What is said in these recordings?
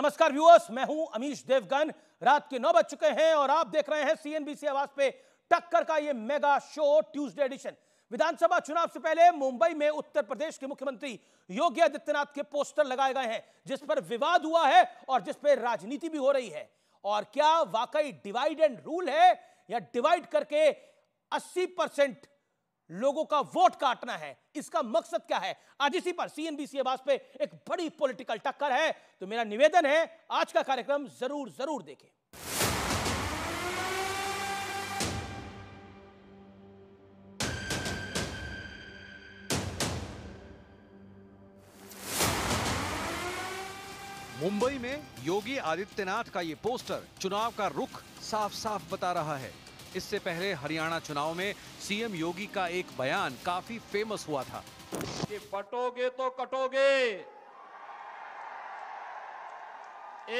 नमस्कार व्यूअर्स मैं हूं अमीश देवगन रात के नौ बज चुके हैं और आप देख रहे हैं सीएनबीसी आवाज पे टक्कर का ये मेगा शो ट्यूसडे एडिशन विधानसभा चुनाव से पहले मुंबई में उत्तर प्रदेश के मुख्यमंत्री योगी आदित्यनाथ के पोस्टर लगाए गए हैं जिस पर विवाद हुआ है और जिस पर राजनीति भी हो रही है और क्या वाकई डिवाइड एंड रूल है या डिवाइड करके अस्सी परसेंट लोगों का वोट काटना है इसका मकसद क्या है आज इसी पर सीएनबीसी आवास पे एक बड़ी पॉलिटिकल टक्कर है तो मेरा निवेदन है आज का कार्यक्रम जरूर जरूर देखें मुंबई में योगी आदित्यनाथ का ये पोस्टर चुनाव का रुख साफ साफ बता रहा है इससे पहले हरियाणा चुनाव में सीएम योगी का एक बयान काफी फेमस हुआ था कि बटोगे तो कटोगे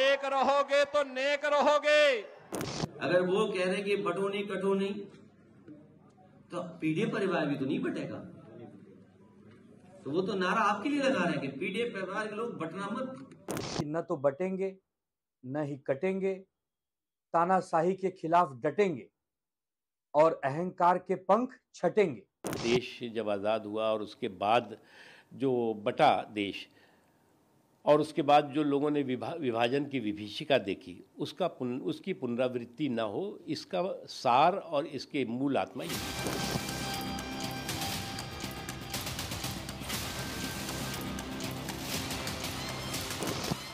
एक रहोगे तो नेक रहोगे अगर वो कह रहे हैं कि बटो नहीं कटो नहीं तो पीडीए परिवार भी तो नहीं बटेगा तो वो तो नारा आपके लिए लगा रहे हैं कि पीडीए परिवार के लोग बटना मत न तो बटेंगे न ही कटेंगे तानाशाही के खिलाफ डटेंगे और अहंकार के पंख छटेंगे देश जब आज़ाद हुआ और उसके बाद जो बटा देश और उसके बाद जो लोगों ने विभा विभाजन की विभीषिका देखी उसका पुन उसकी पुनरावृत्ति ना हो इसका सार और इसके मूल आत्मा ही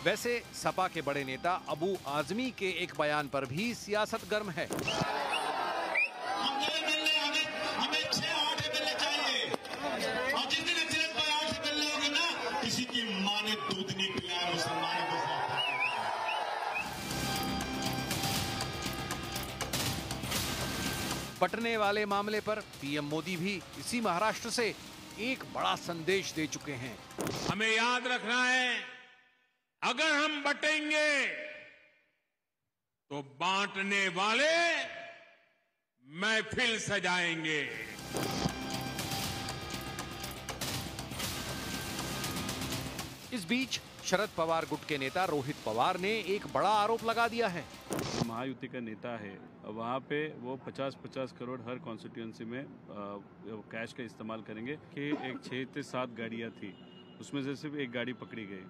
वैसे सपा के बड़े नेता अबू आजमी के एक बयान पर भी सियासत गर्म है पटने वाले मामले पर पीएम मोदी भी इसी महाराष्ट्र से एक बड़ा संदेश दे चुके हैं हमें याद रखना है अगर हम बटेंगे तो बांटने वाले महफिल सजाएंगे इस बीच शरद पवार गुट के नेता रोहित पवार ने एक बड़ा आरोप लगा दिया है महायुति का नेता है वहाँ पे वो 50-50 करोड़ हर कॉन्स्टिट्यूंसी में आ, कैश का इस्तेमाल करेंगे कि एक छः से सात गाड़ियाँ थी उसमें से सिर्फ एक गाड़ी पकड़ी गई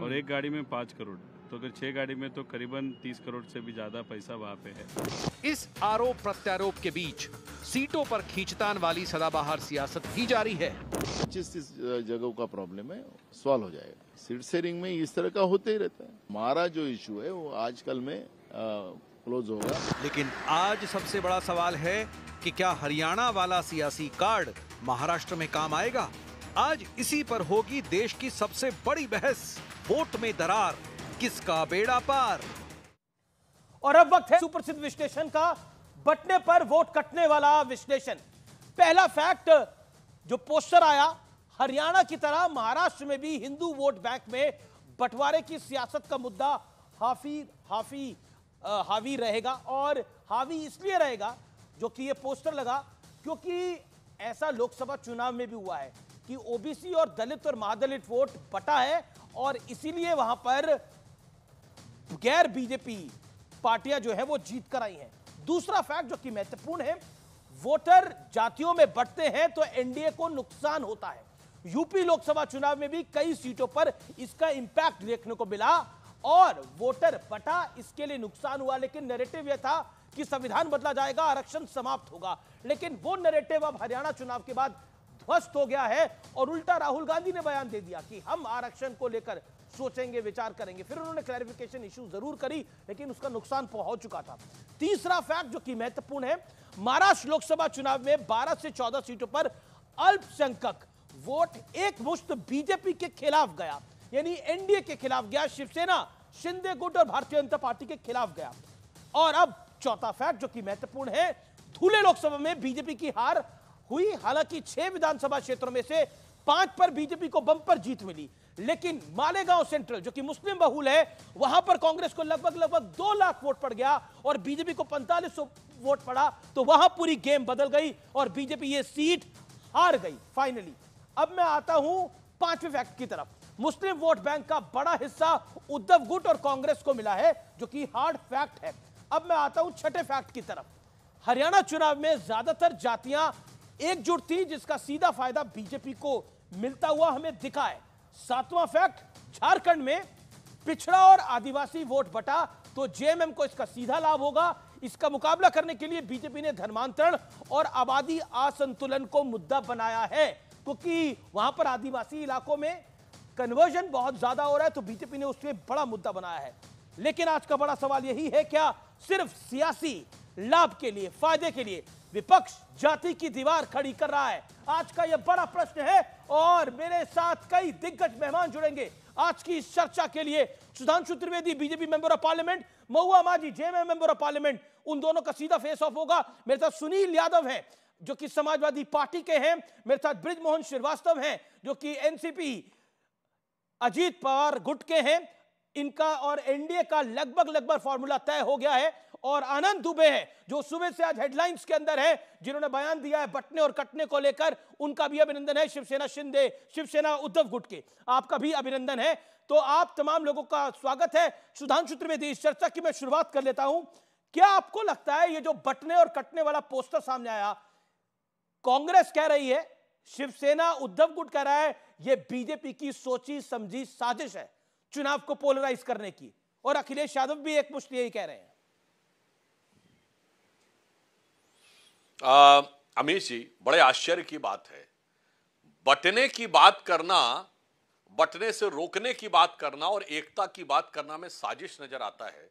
और हम्म। एक गाड़ी में पाँच करोड़ तो अगर छह गाड़ी में तो करीबन तीस करोड़ से भी ज़्यादा पैसा वहाँ पे है इस आरोप प्रत्यारोप के बीच सीटों पर खींचतान वाली सदाबहार सियासत की जारी है जिस जिस जगह का प्रॉब्लम है सॉल्व हो जाएगा सीट शेयरिंग में इस तरह का होते ही रहता है हमारा जो इशू है वो आजकल में क्लोज होगा लेकिन आज सबसे बड़ा सवाल है कि क्या हरियाणा वाला सियासी कार्ड महाराष्ट्र में काम आएगा आज इसी पर होगी देश की सबसे बड़ी बहस वोट में दरार किसका बेड़ा पार और अब वक्त है सुप्रसिद्ध विश्लेषण का बटने पर वोट कटने वाला विश्लेषण पहला फैक्ट जो पोस्टर आया हरियाणा की तरह महाराष्ट्र में भी हिंदू वोट बैंक में बंटवारे की सियासत का मुद्दा हाफी हाफी आ, हावी रहेगा और हावी इसलिए रहेगा जो कि ये पोस्टर लगा क्योंकि ऐसा लोकसभा चुनाव में भी हुआ है कि ओबीसी और दलित और महादलित वोट बटा है और इसीलिए वहां पर गैर बीजेपी पार्टियां जो है वो जीत कर आई हैं दूसरा फैक्ट जो कि महत्वपूर्ण है वोटर जातियों में बढ़ते हैं तो एनडीए को नुकसान होता है यूपी लोकसभा चुनाव में भी कई सीटों पर इसका इंपैक्ट देखने को मिला और वोटर बटा इसके लिए नुकसान हुआ लेकिन नैरेटिव यह था कि संविधान बदला जाएगा आरक्षण समाप्त होगा लेकिन वो नैरेटिव अब हरियाणा चुनाव के बाद ध्वस्त हो गया है और उल्टा राहुल गांधी ने बयान दे दिया कि हम आरक्षण को लेकर सोचेंगे विचार करेंगे फिर उन्होंने क्लैरिफिकेशन इशू जरूर करी लेकिन उसका नुकसान पहुंच चुका था तीसरा फैक्ट जो कि महत्वपूर्ण है महाराष्ट्र लोकसभा चुनाव में बारह से चौदह सीटों पर अल्पसंख्यक वोट एक मुश्त बीजेपी के खिलाफ गया यानी एनडीए के खिलाफ गया शिवसेना शिंदे गुट और भारतीय जनता पार्टी के खिलाफ गया और अब चौथा फैक्ट जो कि महत्वपूर्ण है धूले लोकसभा में बीजेपी की हार हुई हालांकि छह विधानसभा क्षेत्रों में से पांच पर बीजेपी को बंपर जीत मिली लेकिन मालेगांव सेंट्रल जो कि मुस्लिम बहुल है वहां पर कांग्रेस को लगभग लगभग दो लाख वोट पड़ गया और बीजेपी को पैंतालीस वोट पड़ा तो वहां पूरी गेम बदल गई और बीजेपी ये सीट हार गई फाइनली अब मैं आता हूं पांचवें फैक्ट की तरफ मुस्लिम वोट बैंक का बड़ा हिस्सा उद्धव गुट और कांग्रेस को मिला है जो कि हार्ड फैक्ट है अब मैं आता हूं छठे फैक्ट की तरफ हरियाणा चुनाव में ज्यादातर जातियां एकजुट थी जिसका सीधा फायदा बीजेपी को मिलता हुआ हमें दिखा है सातवां फैक्ट झारखंड में पिछड़ा और आदिवासी वोट बटा तो जेएमएम को इसका सीधा लाभ होगा इसका मुकाबला करने के लिए बीजेपी ने धर्मांतरण और आबादी असंतुलन को मुद्दा बनाया है क्योंकि वहां पर आदिवासी इलाकों में कन्वर्जन बहुत ज्यादा हो रहा है तो बीजेपी ने उसमें बड़ा मुद्दा बनाया है लेकिन आज का बड़ा सवाल यही है क्या सिर्फ सियासी लाभ के लिए फायदे के लिए विपक्ष जाति की दीवार खड़ी कर रहा है आज का यह बड़ा प्रश्न है और मेरे साथ कई दिग्गज मेहमान जुड़ेंगे आज की इस चर्चा के लिए Sudhanshu Trivedi BJP member of parliament Mahua Majhi JMM member of parliament उन दोनों का सीधा फेस ऑफ होगा मेरे साथ सुनील यादव है जो कि समाजवादी पार्टी के हैं मेरे साथ ब्रिजमोहन श्रीवास्तव हैं जो कि एनसीपी अजीत पवार गुट के हैं इनका और एनडीए का लगभग लगभग फॉर्मूला तय हो गया है और आनंद दुबे है जो सुबह से आज हेडलाइंस के अंदर है जिन्होंने बयान दिया है बटने और कटने को लेकर उनका भी अभिनंदन है शिवसेना शिंदे शिवसेना उद्धव गुट के आपका भी अभिनंदन है तो आप तमाम लोगों का स्वागत है सुधांशु त्रिवेदी इस चर्चा की मैं शुरुआत कर लेता हूं क्या आपको लगता है ये जो बटने और कटने वाला पोस्टर सामने आया कांग्रेस कह रही है शिवसेना उद्धव गुट कह रहा है ये बीजेपी की सोची समझी साजिश है चुनाव को पोलराइज करने की और अखिलेश यादव भी एक मुश्त यही कह रहे हैं अमित जी बड़े आश्चर्य की बात है बटने की बात करना बटने से रोकने की बात करना और एकता की बात करना में साजिश नजर आता है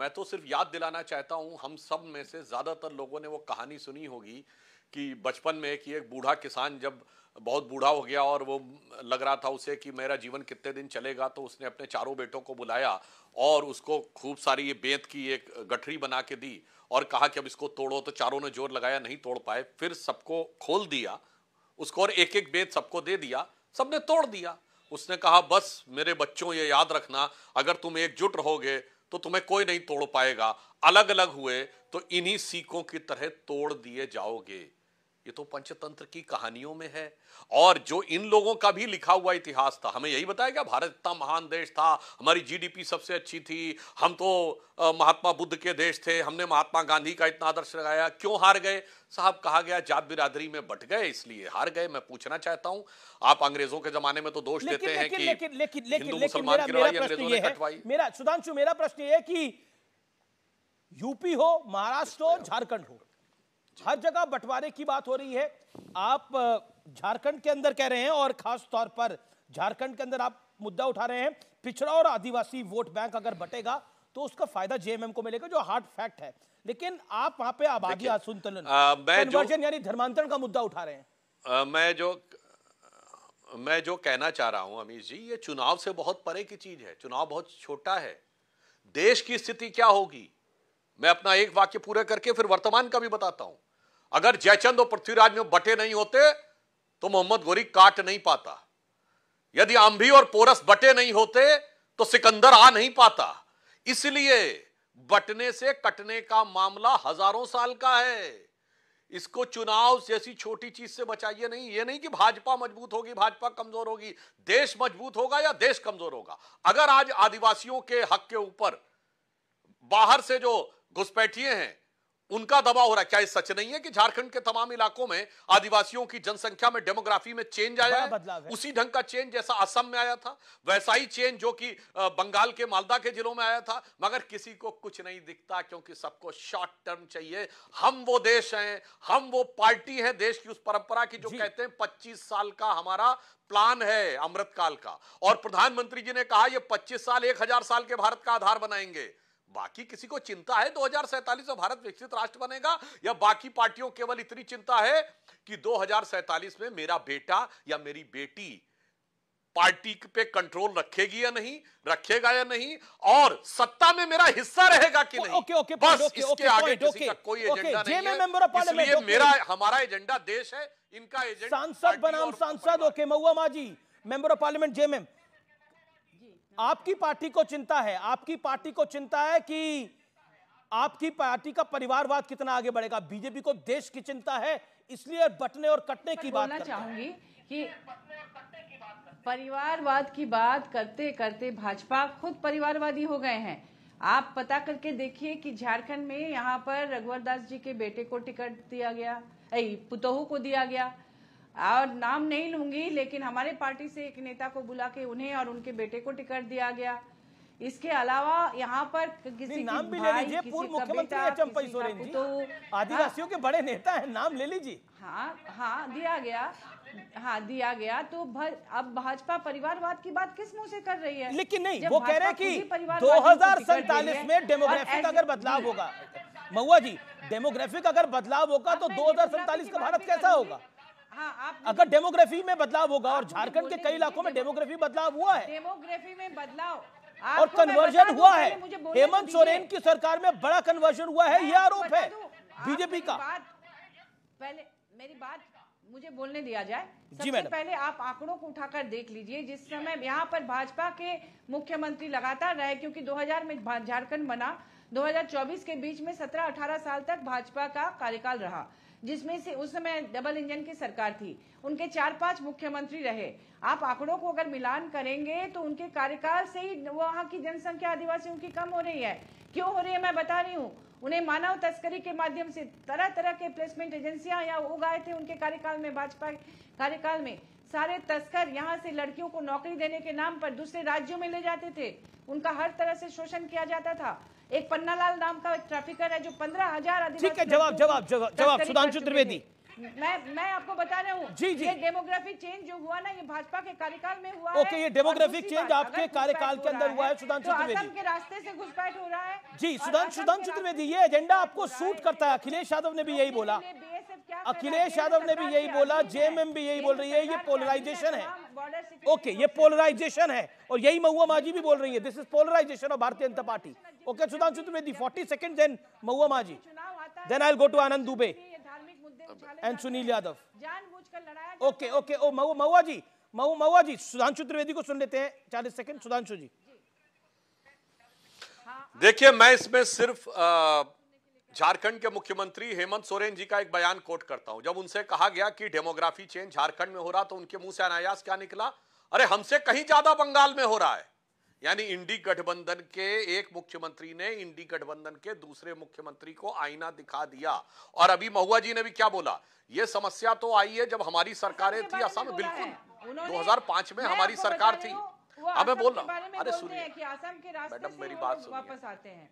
मैं तो सिर्फ याद दिलाना चाहता हूं हम सब में से ज़्यादातर लोगों ने वो कहानी सुनी होगी कि बचपन में कि एक बूढ़ा किसान जब बहुत बूढ़ा हो गया और वो लग रहा था उसे कि मेरा जीवन कितने दिन चलेगा तो उसने अपने चारों बेटों को बुलाया और उसको खूब सारी ये बेंत की एक गठरी बना के दी और कहा कि अब इसको तोड़ो तो चारों ने जोर लगाया नहीं तोड़ पाए फिर सबको खोल दिया उसको और एक एक बेंत सबको दे दिया सबने तोड़ दिया उसने कहा बस मेरे बच्चों ये याद रखना अगर तुम एकजुट रहोगे तो तुम्हें कोई नहीं तोड़ पाएगा अलग अलग हुए तो इन्हीं सीखों की तरह तोड़ दिए जाओगे ये तो पंचतंत्र की कहानियों में है और जो इन लोगों का भी लिखा हुआ इतिहास था हमें यही बताया गया भारत इतना महान देश था हमारी जीडीपी सबसे अच्छी थी हम तो महात्मा बुद्ध के देश थे हमने महात्मा गांधी का इतना आदर्श लगाया क्यों हार गए साहब कहा गया जात बिरादरी में बट गए इसलिए हार गए मैं पूछना चाहता हूं आप अंग्रेजों के जमाने में तो दोष देते हैं कि मेरा सुधांशु मेरा प्रश्न ये है कि यूपी हो महाराष्ट्र हो अच्छा। झारखंड हो हर जगह बंटवारे की बात हो रही है आप झारखंड के अंदर कह रहे हैं और खास तौर पर झारखंड के अंदर आप मुद्दा उठा रहे हैं पिछड़ा और आदिवासी वोट बैंक अगर बटेगा तो उसका फायदा जेएमएम को मिलेगा जो हार्ड फैक्ट है लेकिन आप वहां पे आबादी असंतुलन कन्वर्जन यानी धर्मांतरण का मुद्दा उठा रहे हैं आ, मैं जो मैं जो कहना चाह रहा हूं अमीश जी ये चुनाव से बहुत परे की चीज है चुनाव बहुत छोटा है देश की स्थिति क्या होगी मैं अपना एक वाक्य पूरा करके फिर वर्तमान का भी बताता हूं अगर जयचंद और पृथ्वीराज में बटे नहीं होते तो मोहम्मद गोरी काट नहीं पाता यदि आम्भी और पोरस बटे नहीं होते तो सिकंदर आ नहीं पाता इसलिए बटने से कटने का मामला हजारों साल का है इसको चुनाव जैसी छोटी चीज से बचाइए नहीं ये नहीं कि भाजपा मजबूत होगी भाजपा कमजोर होगी देश मजबूत होगा या देश कमजोर होगा अगर आज आदिवासियों के हक के ऊपर बाहर से जो घुसपैठिए हैं उनका दबाव हो रहा है क्या ये सच नहीं है कि झारखंड के तमाम इलाकों में आदिवासियों की जनसंख्या में डेमोग्राफी में चेंज आया है उसी ढंग का चेंज जैसा असम में आया था वैसा ही चेंज जो कि बंगाल के मालदा के जिलों में आया था मगर किसी को कुछ नहीं दिखता क्योंकि सबको शॉर्ट टर्म चाहिए हम वो देश हैं हम वो पार्टी है देश की उस परंपरा की जो कहते हैं पच्चीस साल का हमारा प्लान है अमृतकाल का और प्रधानमंत्री जी ने कहा यह पच्चीस साल एक हजार साल के भारत का आधार बनाएंगे बाकी किसी को चिंता है दो में भारत विकसित राष्ट्र बनेगा या बाकी पार्टियों केवल इतनी चिंता है कि दो में मेरा बेटा या मेरी बेटी पार्टी पे कंट्रोल रखेगी या नहीं रखेगा या नहीं और सत्ता में मेरा हिस्सा रहेगा कि नहीं ओके ओके बस ओके, इसके ओके, आगे किसी का कोई एजेंडा नहीं है इसलिए मेरा हमारा एजेंडा देश है इनका एजेंडा सांसद बनाम सांसद okay Mahua Maji member of parliament JMM आपकी पार्टी को चिंता है आपकी पार्टी को चिंता है कि आपकी पार्टी का परिवारवाद कितना आगे बढ़ेगा बीजेपी को देश की चिंता है इसलिए बटने और कटने की बात करना चाहूंगी कि परिवारवाद की बात करते करते भाजपा खुद परिवारवादी हो गए हैं आप पता करके देखिए कि झारखंड में यहाँ पर रघुवर दास जी के बेटे को टिकट दिया गया पुतोहू को दिया गया और नाम नहीं लूंगी लेकिन हमारे पार्टी से एक नेता को बुला के उन्हें और उनके बेटे को टिकट दिया गया इसके अलावा यहाँ पर किसी नाम भी ले लीजिए पूर्व मुख्यमंत्री चंपई सोरेन जी तो आदिवासियों हाँ, के बड़े नेता हैं नाम ले लीजिए हाँ हाँ दिया गया हाँ दिया गया तो अब भाजपा परिवारवाद की बात किस मुंह से कर रही है लेकिन नहीं वो कह रहे हैं कि दो हजार सैतालीस में डेमोग्राफिक अगर बदलाव होगा महुआ जी डेमोग्राफिक अगर बदलाव होगा तो दो हजार का भारत कैसा होगा हाँ, अगर डेमोग्राफी में बदलाव होगा और झारखंड के कई इलाकों में डेमोग्राफी बदलाव हुआ है डेमोग्राफी में बदलाव और कन्वर्जन हुआ है हेमंत तो सोरेन की सरकार में बड़ा कन्वर्जन हुआ है ये आरोप है बीजेपी का पहले मेरी बात मुझे बोलने दिया जाए सबसे पहले आप आंकड़ों को उठाकर देख लीजिए जिस समय यहाँ पर भाजपा के मुख्यमंत्री लगातार रहे क्योंकि 2000 में झारखंड बना 2024 के बीच में 17-18 साल तक भाजपा का कार्यकाल रहा जिसमें से उस समय डबल इंजन की सरकार थी उनके चार पांच मुख्यमंत्री रहे आप आंकड़ों को अगर मिलान करेंगे तो उनके कार्यकाल से ही वहाँ की जनसंख्या आदिवासियों की कम हो रही है क्यों हो रही है मैं बता रही हूँ उन्हें मानव तस्करी के माध्यम से तरह तरह के प्लेसमेंट एजेंसियां वो उगाए थे उनके कार्यकाल में भाजपा कार्यकाल में सारे तस्कर यहाँ से लड़कियों को नौकरी देने के नाम पर दूसरे राज्यों में ले जाते थे उनका हर तरह से शोषण किया जाता था एक पन्नालाल नाम का एक ट्रैफिकर है जो पंद्रह हजार ठीक है जवाब जवाब जवाब सुधांशु त्रिवेदी मैं मैं आपको बता रहा हूँ जी जी ये डेमोग्राफिक चेंज जो हुआ ना ये भाजपा के कार्यकाल में हुआ ओके ये डेमोग्राफिक चेंज आपके कार्यकाल के अंदर हुआ है सुधांशु तो त्रिवेदी के रास्ते से घुसपैठ हो रहा है जी सुधांशु सुधांशु त्रिवेदी ये एजेंडा आपको सूट करता है अखिलेश यादव ने भी यही तो बोला अखिलेश यादव ने भी यही बोला जेएमएम भी यही बोल रही है ये पोलराइजेशन है ओके ये पोलराइजेशन है और यही महुआ माजी भी बोल रही है this is polarisation of Bharatiya Janata Party okay Sudhanshu Trivedi forty second then Mahua Maji then I go to Anand Dubey and Sunil Yadav okay okay oh Mahua ji Mahua Mahua ji Sudhanshu Trivedi को सुन लेते हैं चालीस सेकंड सुधांशु जी हाँ, देखिए मैं इसमें सिर्फ आ, झारखंड के मुख्यमंत्री हेमंत सोरेन जी का एक बयान कोट करता हूं जब उनसे कहा गया कि डेमोग्राफी चेंज झारखंड में हो रहा तो उनके मुंह से अनायास क्या निकला अरे हमसे कहीं ज्यादा बंगाल में हो रहा है यानी इंडी गठबंधन के एक मुख्यमंत्री ने इंडी गठबंधन के दूसरे मुख्यमंत्री को आईना दिखा दिया और अभी महुआ जी ने भी क्या बोला ये समस्या तो आई है जब हमारी सरकारें थी असम बिल्कुल 2005 में हमारी सरकार थी हमें बोल रहा अरे सुनिए मैडम मेरी बात वापस आते हैं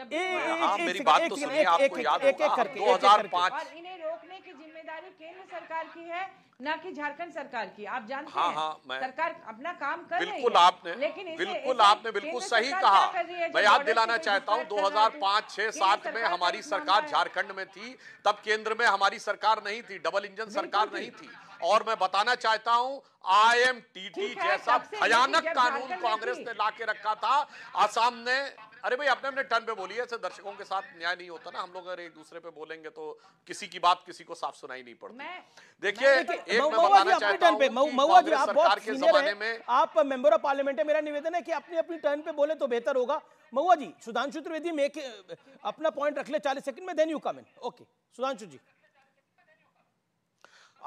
मेरी बात तो सुनिए आपको याद होगा 2005 इन्हें रोकने की जिम्मेदारी केंद्र सरकार की है न कि झारखंड सरकार की आप जानते हाँ, हैं हाँ, सरकार अपना काम कर बिल्कुल आपने लेकिन इसे, बिल्कुल इसे, आपने बिल्कुल सही कहा मैं याद दिलाना चाहता हूं 2005 6 सात में हमारी सरकार झारखंड में थी तब केंद्र में हमारी सरकार नहीं थी डबल इंजन सरकार नहीं थी और मैं बताना चाहता हूं आईएमटीटी जैसा भयानक कानून कांग्रेस ने ला के रखा था आसाम ने अरे भाई अपने अपने टर्न पे बोली ऐसे दर्शकों के साथ न्याय नहीं होता ना हम लोग अगर एक दूसरे पे बोलेंगे तो किसी की बात किसी को साफ सुनाई नहीं पड़ती देखिए एक मैं बताना चाहता हूं आप आप मेंबर ऑफ पार्लियामेंट है मेरा निवेदन है कि अपनी अपनी टर्न पे बोले तो बेहतर होगा महुआ जी सुधांशु त्रिवेदी अपना पॉइंट रख ले चालीस सेकंड में then you come in okay Sudhanshu ji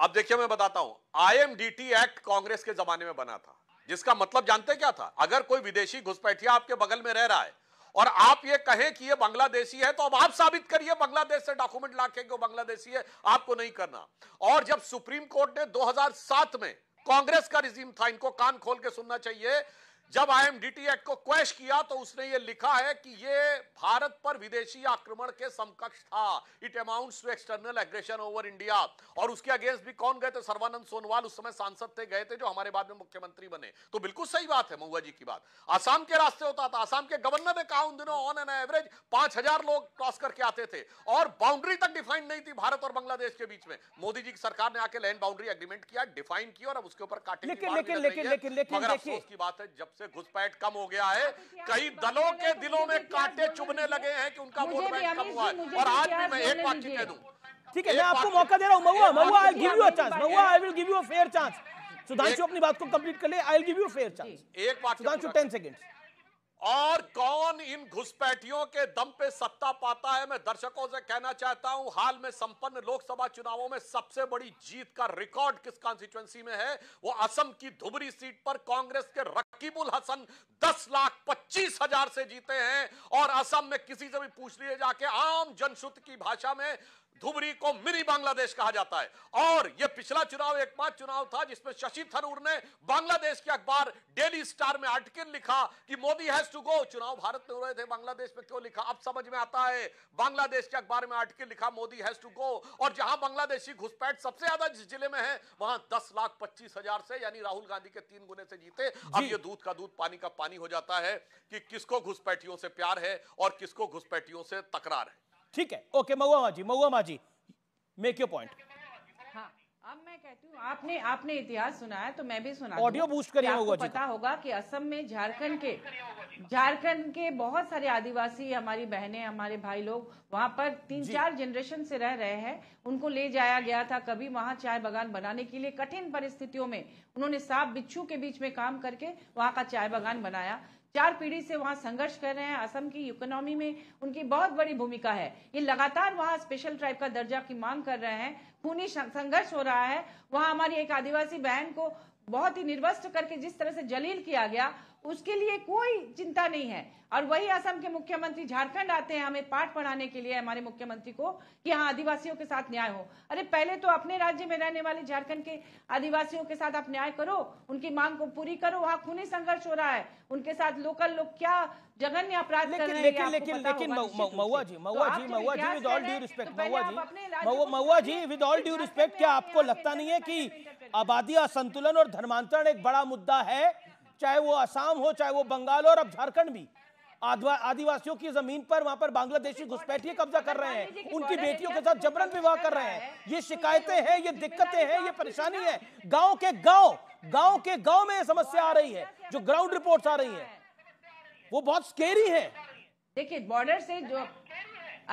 अब देखिए मैं बताता हूं आईएमडीटी एक्ट कांग्रेस के जमाने में बना था जिसका मतलब जानते क्या था अगर कोई विदेशी घुसपैठिया आपके बगल में रह रहा है और आप ये कहें कि ये बांग्लादेशी है तो अब आप साबित करिए बांग्लादेश से डॉक्यूमेंट ला के बांग्लादेशी है आपको नहीं करना और जब सुप्रीम कोर्ट ने 2007 में कांग्रेस का रिजीम था इनको कान खोल के सुनना चाहिए जब आईएमडीटी एक्ट को क्वेश किया तो उसने ये लिखा है कि ये भारत पर विदेशी आक्रमण के समकक्ष था it amounts to external aggression over India और उसके अगेंस्ट भी कौन गए थे सर्वानंद सोनवाल उस समय सांसद थे गए थे जो हमारे बाद में मुख्यमंत्री बने तो बिल्कुल सही बात है महुआ जी की बात आसाम के रास्ते होता था आसाम के गवर्नर ने कहा उन दिनों ऑन एन एवरेज पांच लोग क्रॉस करके आते थे और बाउंड्री तक डिफाइंड नहीं थी भारत और बांग्लादेश के बीच में मोदी जी की सरकार ने आके लैंड बाउंड्री एग्रीमेंट किया डिफाइन किया और अब उसके ऊपर काटे लेकिन लेकिन लेकिन लेकिन लेकिन की बात है जब से घुसपैठ कम हो गया है कई दलों के दिलों में कांटे चुभने लगे हैं कि उनका वोट बैंक कम हुआ है और आज भी मैं एक बातचीत कह दू ठीक है मैं आपको मौका दे रहा हूँ Mahua I give you chance Mahua I will give you fair chance Sudhanshu अपनी बात को कंप्लीट कर ले I will give you fair chance एक बात सुधांशु टेन सेकेंड और कौन इन घुसपैठियों के दम पे सत्ता पाता है मैं दर्शकों से कहना चाहता हूं हाल में संपन्न लोकसभा चुनावों में सबसे बड़ी जीत का रिकॉर्ड किस कॉन्स्टिट्युएंसी में है वो असम की धुबरी सीट पर कांग्रेस के रख रकीबुल हसन दस लाख पच्चीस हजार से जीते हैं और असम में किसी से भी पूछ लिए जाके आम जनश्रुत की भाषा में धुबरी को मिनी बांग्लादेश कहा जाता है और यह पिछला चुनाव एक मात्र चुनाव था जिसमें शशि थरूर ने बांग्लादेश के अखबार डेली स्टार में आर्टिकल लिखा कि मोदी हैज टू गो चुनाव भारत में हो रहे थे बांग्लादेश में क्यों लिखा अब समझ में आता है बांग्लादेश के अखबार में आर्टिकल लिखा मोदी हैज टू गो और जहां बांग्लादेशी घुसपैठ सबसे ज्यादा जिस जिले में है वहां दस लाख पच्चीस हजार से यानी राहुल गांधी के तीन गुने से जीते अब ये दूध का दूध पानी का पानी हो जाता है कि किसको घुसपैठियों से प्यार है और किसको घुसपैठियों से तकरार है ठीक है ओके महुआ माँ महुआ माँ मेक योर पॉइंट अब मैं कहती हूँ आपने आपने इतिहास सुना है तो मैं भी सुना ऑडियो बूस्ट करिए होगा पता होगा कि असम में झारखंड के झारखंड के बहुत सारे आदिवासी हमारी बहनें हमारे भाई लोग वहाँ पर तीन चार जनरेशन से रह रहे हैं उनको ले जाया गया था कभी वहाँ चाय बागान बनाने के लिए कठिन परिस्थितियों में उन्होंने सांप बिच्छू के बीच में काम करके वहाँ का चाय बागान बनाया चार पीढ़ी से वहाँ संघर्ष कर रहे हैं असम की इकोनॉमी में उनकी बहुत बड़ी भूमिका है ये लगातार वहाँ स्पेशल ट्राइब का दर्जा की मांग कर रहे हैं खूनी संघर्ष हो रहा है वहाँ हमारी एक आदिवासी बहन को बहुत ही निर्वस्त करके जिस तरह से जलील किया गया उसके लिए कोई चिंता नहीं है और वही असम के मुख्यमंत्री झारखंड आते हैं हमें पाठ पढ़ाने के लिए हमारे मुख्यमंत्री को कि हाँ आदिवासियों के साथ न्याय हो अरे पहले तो अपने राज्य में रहने वाले झारखंड के आदिवासियों के साथ आप न्याय करो उनकी मांग को पूरी करो वहाँ खूनी संघर्ष हो रहा है उनके साथ लोकल लोग क्या जघन्य अपराध कर रहे हैं लेकिन लेकिन Mahua ji with all due respect क्या आपको लगता नहीं है की आबादी असंतुलन और धर्मांतरण एक बड़ा मुद्दा है चाहे वो आसाम हो चाहे वो बंगाल और अब झारखंड भी आदिवासियों की जमीन पर वहां पर बांग्लादेशी घुसपैठिए कब्जा कर रहे हैं उनकी बेटियों के साथ जबरन विवाह कर रहे हैं ये शिकायतें हैं ये दिक्कतें हैं ये परेशानी है गांव के गांव गांव के गांव में समस्या आ रही है जो ग्राउंड रिपोर्ट्स आ रही है वो बहुत स्केरी है देखिए बॉर्डर से जो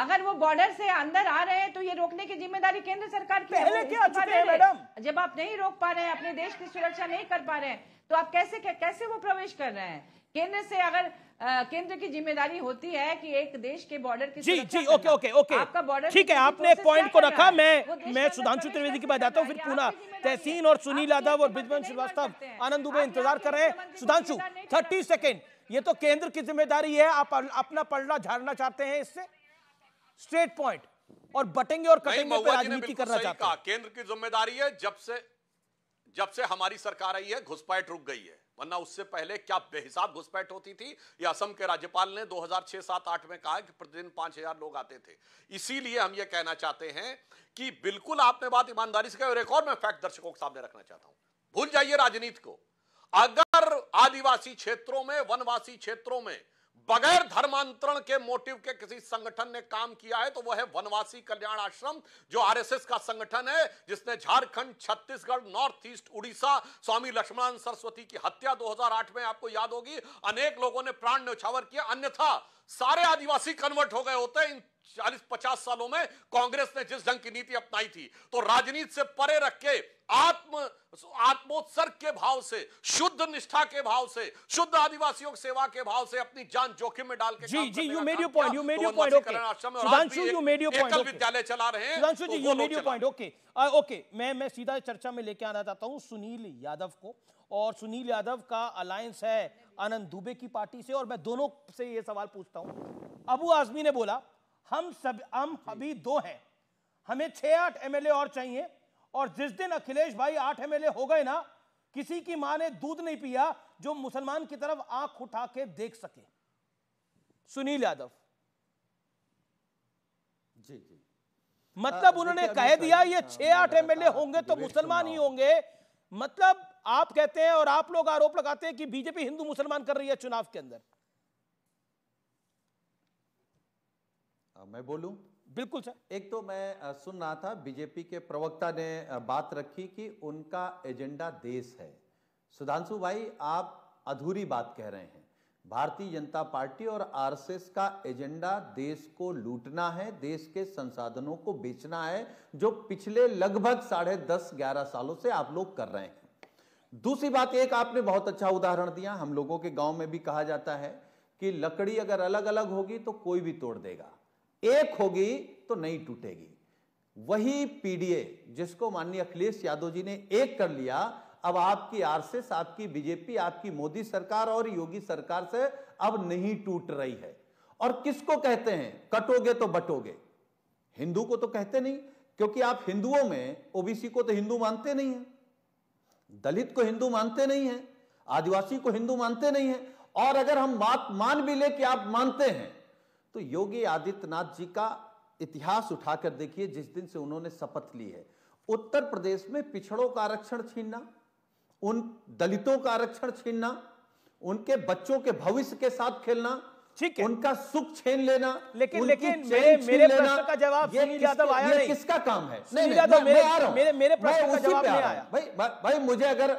अगर वो बॉर्डर से अंदर आ रहे हैं तो ये रोकने की जिम्मेदारी केंद्र सरकार की पहले क्या चुके हैं मैडम जब आप नहीं रोक पा रहे हैं अपने देश की सुरक्षा नहीं कर पा रहे हैं तो आप कैसे कैसे वो प्रवेश कर रहे हैं केंद्र से अगर केंद्र की जिम्मेदारी होती है कि एक देश के बॉर्डर की ji ji okay okay okay आपका बॉर्डर ठीक है आपने पॉइंट को रखा मैं मैं सुधांशु त्रिवेदी की बात आता हूँ फिर पूना तहसीन और सुनील यादव और बिजवन श्रीवास्तव आनंद दुबे इंतजार कर रहे हैं सुधांशु थर्टी सेकेंड ये तो केंद्र की जिम्मेदारी है आप अपना पलड़ा झाड़ना चाहते हैं इससे स्ट्रेट पॉइंट और बटेंगे और कटेंगे पे राजनीति करना चाहते हैं केंद्र की जिम्मेदारी है जब से जब से हमारी सरकार आई है घुसपैठ रुक गई है वरना उससे पहले क्या बेहिसाब घुसपैठ होती थी ये असम के राज्यपाल ने 2006 7 8 में कहा कि प्रतिदिन 5000 लोग आते थे इसीलिए हम ये कहना चाहते हैं कि बिल्कुल आपने बात ईमानदारी से कही और एक और मैं फैक्ट दर्शकों के सामने रखना चाहता हूं भूल जाइए राजनीति को अगर आदिवासी क्षेत्रों में वनवासी क्षेत्रों में बगैर धर्मांतरण के मोटिव के किसी संगठन ने काम किया है तो वह है वनवासी कल्याण आश्रम जो आरएसएस का संगठन है जिसने झारखंड छत्तीसगढ़ नॉर्थ ईस्ट उड़ीसा स्वामी लक्ष्मण सरस्वती की हत्या 2008 में आपको याद होगी अनेक लोगों ने प्राण न्यौछावर किया अन्यथा सारे आदिवासी कन्वर्ट हो गए होते इन चालीस पचास सालों में कांग्रेस ने जिस ढंग की नीति अपनाई थी तो राजनीति से परे रख के आत्म आत्मोत्सर्ग के भाव से शुद्ध निष्ठा के भाव से शुद्ध आदिवासियों की सेवा के भाव से अपनी जान जोखिम में डाल के ji ji you made your point you made your point okay Sudhanshu you made your point विद्यालय चला रहे हैं Sudhanshu ji you made your point okay okay मैं मैं सीधा चर्चा में लेके आना चाहता हूं सुनील यादव को और सुनील यादव का अलायंस है आनंद दुबे की पार्टी से और मैं दोनों से ये सवाल पूछता हूं अबू आजमी ने बोला हम सब हम अभी दो हैं हमें छः आठ एम और चाहिए और जिस दिन अखिलेश भाई आठ एम हो गए ना किसी की मां ने दूध नहीं पिया जो मुसलमान की तरफ आंख उठा के देख सके सुनील यादव जी जी मतलब हाँ, उन्होंने कह दिया ये छह आठ एमएलए होंगे तो मुसलमान ही होंगे मतलब आप कहते हैं और आप लोग आरोप लगाते हैं कि बीजेपी हिंदू मुसलमान कर रही है चुनाव के अंदर मैं बोलूं बिल्कुल सर एक तो मैं सुन रहा था बीजेपी के प्रवक्ता ने बात रखी कि उनका एजेंडा देश है सुधांशु भाई आप अधूरी बात कह रहे हैं भारतीय जनता पार्टी और आरएसएस का एजेंडा देश को लूटना है देश के संसाधनों को बेचना है जो पिछले लगभग साढ़े दस ग्यारह सालों से आप लोग कर रहे हैं दूसरी बात एक आपने बहुत अच्छा उदाहरण दिया हम लोगों के गांव में भी कहा जाता है कि लकड़ी अगर अलग अलग होगी तो कोई भी तोड़ देगा एक होगी तो नहीं टूटेगी वही पीडीए जिसको माननीय अखिलेश यादव जी ने एक कर लिया अब आपकी आरएसएस आपकी बीजेपी आपकी मोदी सरकार और योगी सरकार से अब नहीं टूट रही है और किसको कहते हैं कटोगे तो बटोगे हिंदू को तो कहते नहीं क्योंकि आप हिंदुओं में ओबीसी को तो हिंदू मानते नहीं है दलित को हिंदू मानते नहीं है आदिवासी को हिंदू मानते नहीं है और अगर हम बात मान भी ले कि आप मानते हैं तो योगी आदित्यनाथ जी का इतिहास उठाकर देखिए जिस दिन से उन्होंने शपथ ली है उत्तर प्रदेश में पिछड़ों का आरक्षण छीनना उन दलितों का आरक्षण छीनना उनके बच्चों के भविष्य के साथ खेलना ठीक है उनका सुख छीन लेना लेकिन लेकिन मेरे मेरे प्रश्न का जवाब सुनील यादव आया नहीं किसका काम है सुनील यादव हूं मेरे मेरे प्रश्न का जवाब नहीं आया भाई भाई मुझे अगर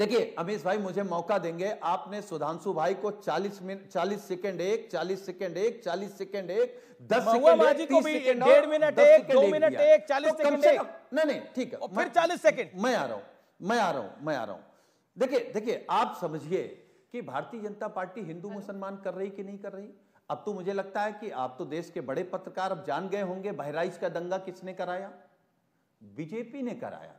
देखिए अमीश भाई मुझे मौका देंगे आपने सुधांशु भाई को 40 मिनट 40 सेकंड एक 40 सेकंड एक 40 सेकंड एक 10 सेकंड एक 30 सेकंड एक 1.5 मिनट एक 2 तो मिनट एक 40 सेकंड एक नहीं नहीं ठीक है फिर 40 सेकंड मैं आ रहा हूं मैं आ रहा हूं मैं आ रहा हूं देखिए देखिए आप समझिए कि भारतीय जनता पार्टी हिंदू मुसलमान कर रही कि नहीं कर रही अब तो मुझे लगता है कि आप तो देश के बड़े पत्रकार अब जान गए होंगे बहराइच का दंगा किसने कराया बीजेपी ने कराया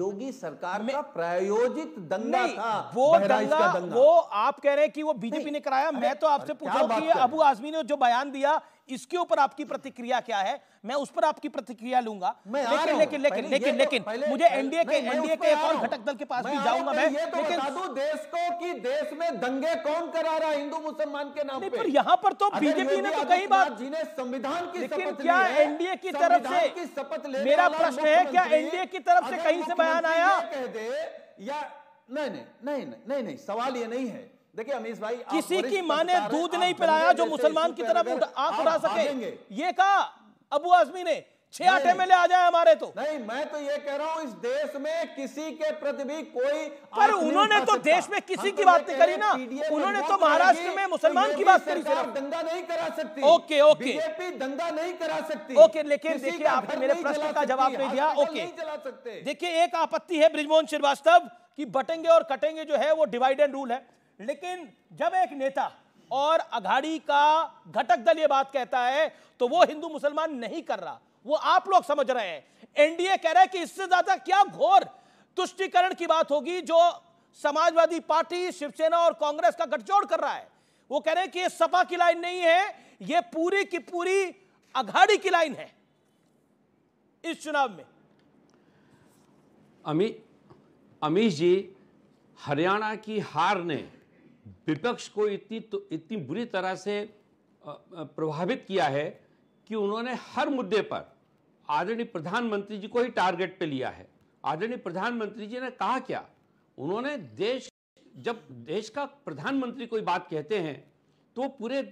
योगी सरकार में प्रायोजित दंगा था वो दंगा, दंगा वो आप कह रहे हैं कि वो बीजेपी ने कराया मैं तो आपसे पूछा कि अबू आजमी ने जो बयान दिया इसके ऊपर आपकी प्रतिक्रिया क्या है मैं उस पर आपकी प्रतिक्रिया लूंगा लेकिन लेकिन लेकिन लेकिन लेकिन मुझे एनडीए के एनडीए के एक और घटक दल के पास भी जाऊंगा मैं तो लेकिन देश को कि देश में दंगे कौन करा रहा है हिंदू मुसलमान के नाम पर यहाँ पर तो बीजेपी ने तो कई बार जिन्हें संविधान की लेकिन क्या एनडीए की तरफ से शपथ मेरा प्रश्न है क्या एनडीए की तरफ से कहीं से बयान आया कह दे या नहीं नहीं नहीं नहीं नहीं सवाल ये नहीं है देखिए अमीश भाई किसी की माँ ने दूध नहीं पिलाया जो मुसलमान की तरफ आंख उठा सके ये कहा अबू आजमी ने छह आठ एम एल आ जाए हमारे तो नहीं मैं तो ये कह रहा हूँ इस देश में किसी के प्रति भी कोई पर उन्होंने तो देश में किसी की तो बात नहीं करी ना उन्होंने तो महाराष्ट्र में मुसलमान की बात करी दंगा नहीं करा सकती ओके ओके बीजेपी दंगा नहीं करा सकती ओके लेकिन देखिए आपने मेरे प्रश्न का जवाब नहीं दिया ओके देखिए एक आपत्ति है ब्रिजमोहन श्रीवास्तव की बटेंगे और कटेंगे जो है वो डिवाइड एंड रूल है लेकिन जब एक नेता और अघाड़ी का घटक दल ये बात कहता है तो वो हिंदू मुसलमान नहीं कर रहा वो आप लोग समझ रहे हैं एनडीए कह रहा है कि इससे ज्यादा क्या घोर तुष्टिकरण की बात होगी जो समाजवादी पार्टी शिवसेना और कांग्रेस का गठजोड़ कर रहा है वो कह रहे हैं कि ये सपा की लाइन नहीं है ये पूरी की पूरी अघाड़ी की लाइन है इस चुनाव में अमी अमीश जी हरियाणा की हार ने विपक्ष को इतनी तो इतनी बुरी तरह से प्रभावित किया है कि उन्होंने हर मुद्दे पर आदरणीय प्रधानमंत्री जी को ही टारगेट पे लिया है आदरणीय प्रधानमंत्री जी ने कहा क्या उन्होंने देश जब देश का प्रधानमंत्री कोई बात कहते हैं तो पूरे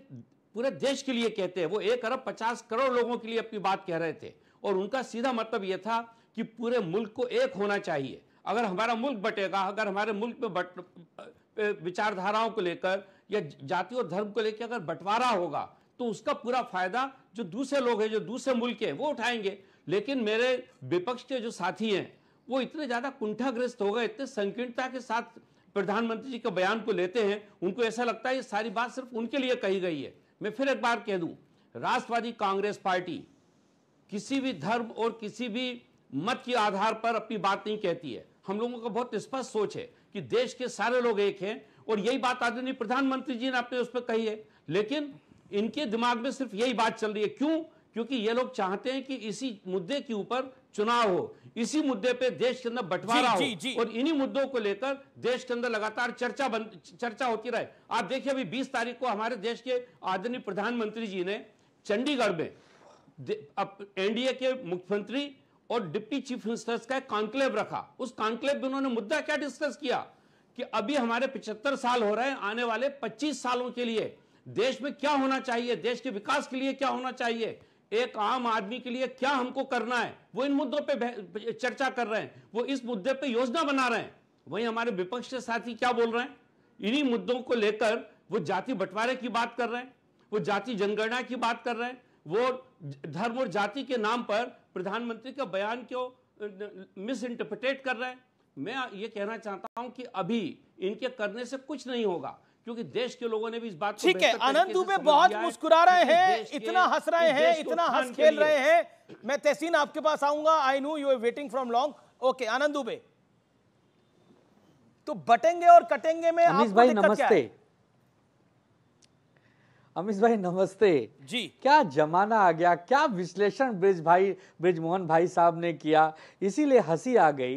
पूरे देश के लिए कहते हैं वो एक अरब पचास करोड़ लोगों के लिए अपनी बात कह रहे थे और उनका सीधा मतलब यह था कि पूरे मुल्क को एक होना चाहिए अगर हमारा मुल्क बटेगा अगर हमारे मुल्क में बट विचारधाराओं को लेकर या जाति और धर्म को लेकर अगर बंटवारा होगा तो उसका पूरा फायदा जो दूसरे लोग हैं जो दूसरे मुल्क हैं वो उठाएंगे लेकिन मेरे विपक्ष के जो साथी हैं वो इतने ज़्यादा कुंठाग्रस्त हो गए इतने संकीर्णता के साथ प्रधानमंत्री जी के बयान को लेते हैं उनको ऐसा लगता है ये सारी बात सिर्फ उनके लिए कही गई है मैं फिर एक बार कह दूँ राष्ट्रवादी कांग्रेस पार्टी किसी भी धर्म और किसी भी मत के आधार पर अपनी बात नहीं कहती है हम लोगों का बहुत स्पष्ट सोच है कि देश के सारे लोग एक हैं और यही बात आदरणीय प्रधानमंत्री जी ने अपने उस पर कही है लेकिन इनके दिमाग में सिर्फ यही बात चल रही है क्यों क्योंकि ये लोग चाहते हैं कि इसी मुद्दे के ऊपर चुनाव हो इसी मुद्दे पे देश के अंदर बंटवारा हो जी। और इन्हीं मुद्दों को लेकर देश के अंदर लगातार चर्चा बन, चर्चा होती रहे आप देखिए अभी 20 तारीख को हमारे देश के आदरणीय प्रधानमंत्री जी ने चंडीगढ़ में एनडीए के मुख्यमंत्री और डिप्टी चीफ मिनिस्टर्स का कॉन्क्लेव रखा उस कॉन्क्लेव में उन्होंने मुद्दा क्या डिस्कस किया कि अभी हमारे पिछहत्तर साल हो रहे हैं आने वाले पच्चीस सालों के लिए देश में क्या होना चाहिए देश के विकास के लिए क्या होना चाहिए एक आम आदमी के लिए क्या हमको करना है वो इन मुद्दों पे चर्चा कर रहे हैं वो इस मुद्दे पे योजना बना रहे हैं वहीं हमारे विपक्ष के साथी क्या बोल रहे हैं इन्हीं मुद्दों को लेकर वो जाति बंटवारे की बात कर रहे हैं वो जाति जनगणना की बात कर रहे हैं वो धर्म और जाति के नाम पर प्रधानमंत्री का बयान क्यों मिस इंटरप्रिटेट कर रहे हैं मैं ये कहना चाहता हूं कि अभी इनके करने से कुछ नहीं होगा क्योंकि देश के लोगों ने भी इस बात ठीक है आनंद दुबे बहुत मुस्कुरा रहे हैं इतना हंस रहे हैं इतना हंस खेल रहे हैं मैं तहसीन आपके पास आऊंगा I know you waiting from long okay Anand Dubey तो बटेंगे और कटेंगे में आपको नमस्ते अमित भाई नमस्ते जी क्या जमाना आ गया क्या विश्लेषण ब्रिज भाई ब्रिज मोहन भाई साहब ने किया इसीलिए हंसी आ गई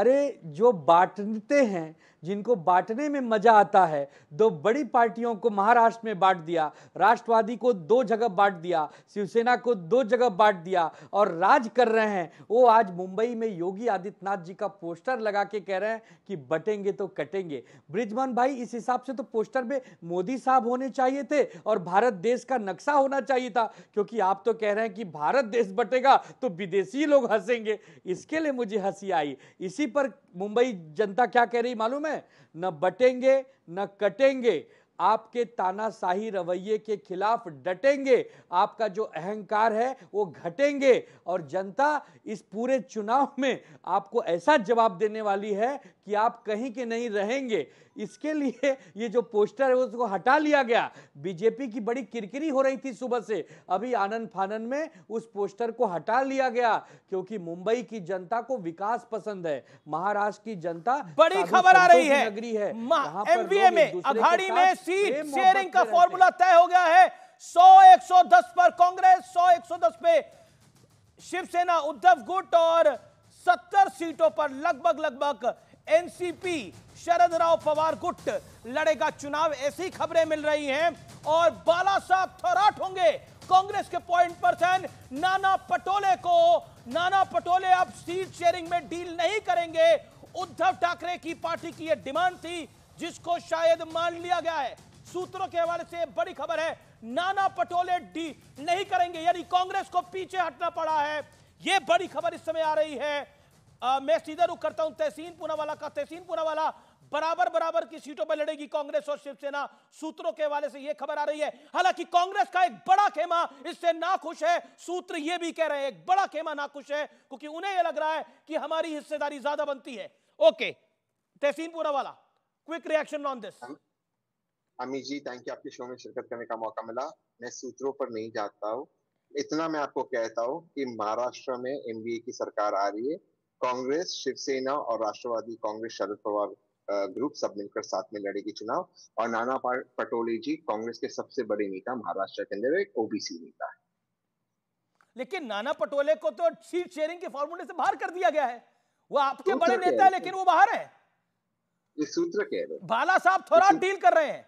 अरे जो बांटते हैं जिनको बांटने में मजा आता है दो बड़ी पार्टियों को महाराष्ट्र में बांट दिया राष्ट्रवादी को दो जगह बांट दिया शिवसेना को दो जगह बांट दिया और राज कर रहे हैं वो आज मुंबई में योगी आदित्यनाथ जी का पोस्टर लगा के कह रहे हैं कि बटेंगे तो कटेंगे ब्रिजमान भाई इस हिसाब से तो पोस्टर में मोदी साहब होने चाहिए थे और भारत देश का नक्शा होना चाहिए था क्योंकि आप तो कह रहे हैं कि भारत देश बटेगा तो विदेशी लोग हंसेंगे इसके लिए मुझे हंसी आई इसी पर मुंबई जनता क्या कह रही मालूम है ना न बटेंगे न कटेंगे आपके तानाशाही रवैये के खिलाफ डटेंगे आपका जो अहंकार है वो घटेंगे और जनता इस पूरे चुनाव में आपको ऐसा जवाब देने वाली है कि आप कहीं के नहीं रहेंगे इसके लिए ये जो पोस्टर है उसको हटा लिया गया बीजेपी की बड़ी किरकिरी हो रही थी सुबह से अभी आनंद फानन में उस पोस्टर को हटा लिया गया क्योंकि मुंबई की जनता को विकास पसंद है महाराष्ट्र की जनता बड़ी खबर आ रही है है एमबीए में अघाड़ी में सीट शेयरिंग का फॉर्मूला तय हो गया है सौ एक सौ दस पर कांग्रेस सौ एक सौ दस पे शिवसेना उद्धव गुट और सत्तर सीटों पर लगभग लगभग एनसीपी शरद राव पवार गुट लड़ेगा चुनाव ऐसी खबरें मिल रही हैं और बाला साहब थराट होंगे कांग्रेस के पॉइंट पर्सन नाना पटोले को नाना पटोले अब सीट शेयरिंग में डील नहीं करेंगे उद्धव ठाकरे की पार्टी की यह डिमांड थी जिसको शायद मान लिया गया है सूत्रों के हवाले से बड़ी खबर है नाना पटोले डी नहीं करेंगे यानी कांग्रेस को पीछे हटना पड़ा है यह बड़ी खबर इस समय आ रही है आ, मैं सीधा रुख करता हूं तहसीन पूनावाला का तहसीन पूनावाला बराबर बराबर की सीटों पर लड़ेगी कांग्रेस और शिवसेना सूत्रों के हवाले से यह खबर आ रही है हालांकि कांग्रेस का एक बड़ा खेमा इससे नाखुश है सूत्र यह भी कह रहे हैं एक बड़ा खेमा नाखुश है क्योंकि उन्हें यह लग रहा है कि हमारी हिस्सेदारी ज्यादा बनती है okay Tehseen Poonawalla quick reaction on this Amit ji thank you आपके शो में शिरकत करने का मौका मिला मैं सूत्रों पर नहीं जाता हूँ इतना मैं आपको कहता हूँ कि महाराष्ट्र में एमबीए की सरकार आ रही है कांग्रेस शिवसेना और राष्ट्रवादी कांग्रेस शरद पवार ग्रुप सब मिलकर साथ में लड़ेगी चुनाव और नाना पटोले जी कांग्रेस के सबसे बड़े नेता महाराष्ट्र के अंदर एक ओबीसी नेता है लेकिन नाना पटोले को तो सीट शेयरिंग के फॉर्मूले से बाहर कर दिया गया है वो आपके तो बड़े नेता है लेकिन वो बाहर है ये सूत्र कह रहे बाला साहब थोड़ा डील कर रहे हैं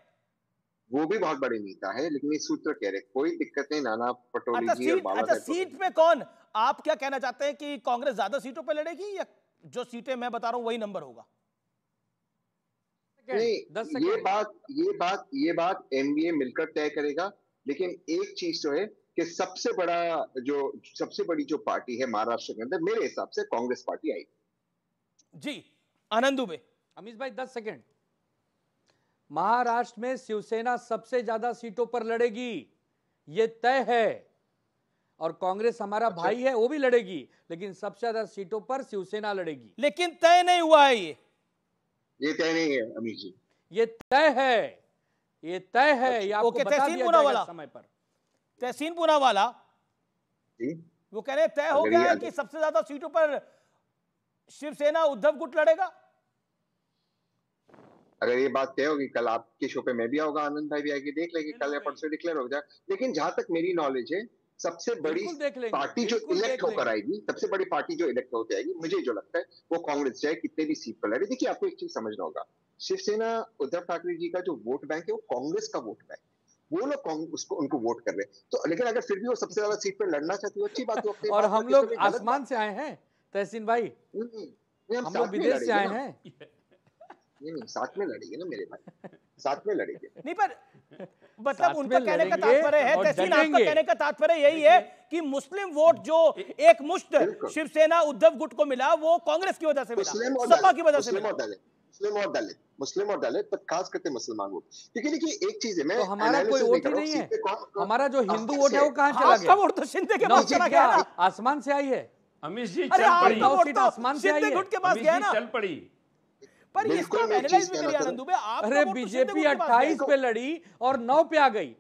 वो भी बहुत बड़े नेता है लेकिन ये सूत्र कह रहे कोई दिक्कत नहीं नाना पटोली अच्छा, जी सीट, अच्छा सीट पे कौन आप क्या कहना चाहते हैं कि कांग्रेस ज्यादा सीटों पे लड़ेगी या जो सीटें मैं बता रहा हूँ वही नंबर होगा नहीं ये बात ये बात ये बात एनडीए मिलकर तय करेगा लेकिन एक चीज तो है कि सबसे बड़ा जो सबसे बड़ी जो पार्टी है महाराष्ट्र के अंदर मेरे हिसाब से कांग्रेस पार्टी आई जी आनंद दुबे अमित भाई दस सेकेंड महाराष्ट्र में शिवसेना सबसे ज्यादा सीटों पर लड़ेगी ये तय है और कांग्रेस हमारा अच्छा। भाई है वो भी लड़ेगी लेकिन सबसे ज्यादा सीटों पर शिवसेना लड़ेगी लेकिन तय नहीं हुआ है ये ये तय नहीं है अमित जी ये तय है ये तय है अच्छा। ये आपको ओके, तहसीन दिया जाएगा समय पर तहसीन पूना वाला वो कह रहे तय हो गया है कि सबसे ज्यादा सीटों पर शिवसेना उद्धव गुट लड़ेगा अगर ये बात तय होगी कल आपके शो पे मैं भी आऊंगा आनंद भाई भी आएगी देख लेंगे कल या परसों डिक्लेयर हो जाए लेकिन जहां तक मेरी नॉलेज है सबसे बड़ी पार्टी जो इलेक्ट होकर आएगी सबसे बड़ी पार्टी जो इलेक्ट होकर आएगी मुझे जो लगता है वो कांग्रेस चाहे कितने भी सीट पर लड़े देखिए आपको एक चीज समझना होगा शिवसेना उद्धव ठाकरे जी का जो वोट बैंक है वो कांग्रेस का वोट बैंक वो लोग उसको उनको वोट कर रहे तो लेकिन अगर फिर भी वो सबसे ज्यादा सीट पर लड़ना चाहती है अच्छी बात है तो और हम तो लोग आसमान से आए हैं तहसीन भाई हम लोग विदेश से आए हैं नहीं नहीं साथ में लड़ेंगे ना मेरे भाई साथ में लड़ेंगे नहीं पर मतलब उनका कहने का तात्पर्य है तहसीन आपका कहने का तात्पर्य यही है कि मुस्लिम वोट जो एक मुश्त शिवसेना उद्धव गुट को मिला वो कांग्रेस की वजह से मिला सपा की वजह से मिला मुस्लिम और दलित मुस्लिम और दलित पर खास करते मुसलमान वोट क्योंकि देखिए एक चीज है मैं तो हमारा कोई वोट ही नहीं है हमारा जो हिंदू वोट है वो कहाँ चला गया वोट तो शिंदे के पास चला गया आसमान से आई है अमित जी चल पड़ी तो तो आसमान से आई है गुट के पास गया ना चल पड़ी पर इसको तो एनालाइज भी करिए आनंद दुबे आप अरे तो बीजेपी 28 तो। पे लड़ी और 9 पे आ गई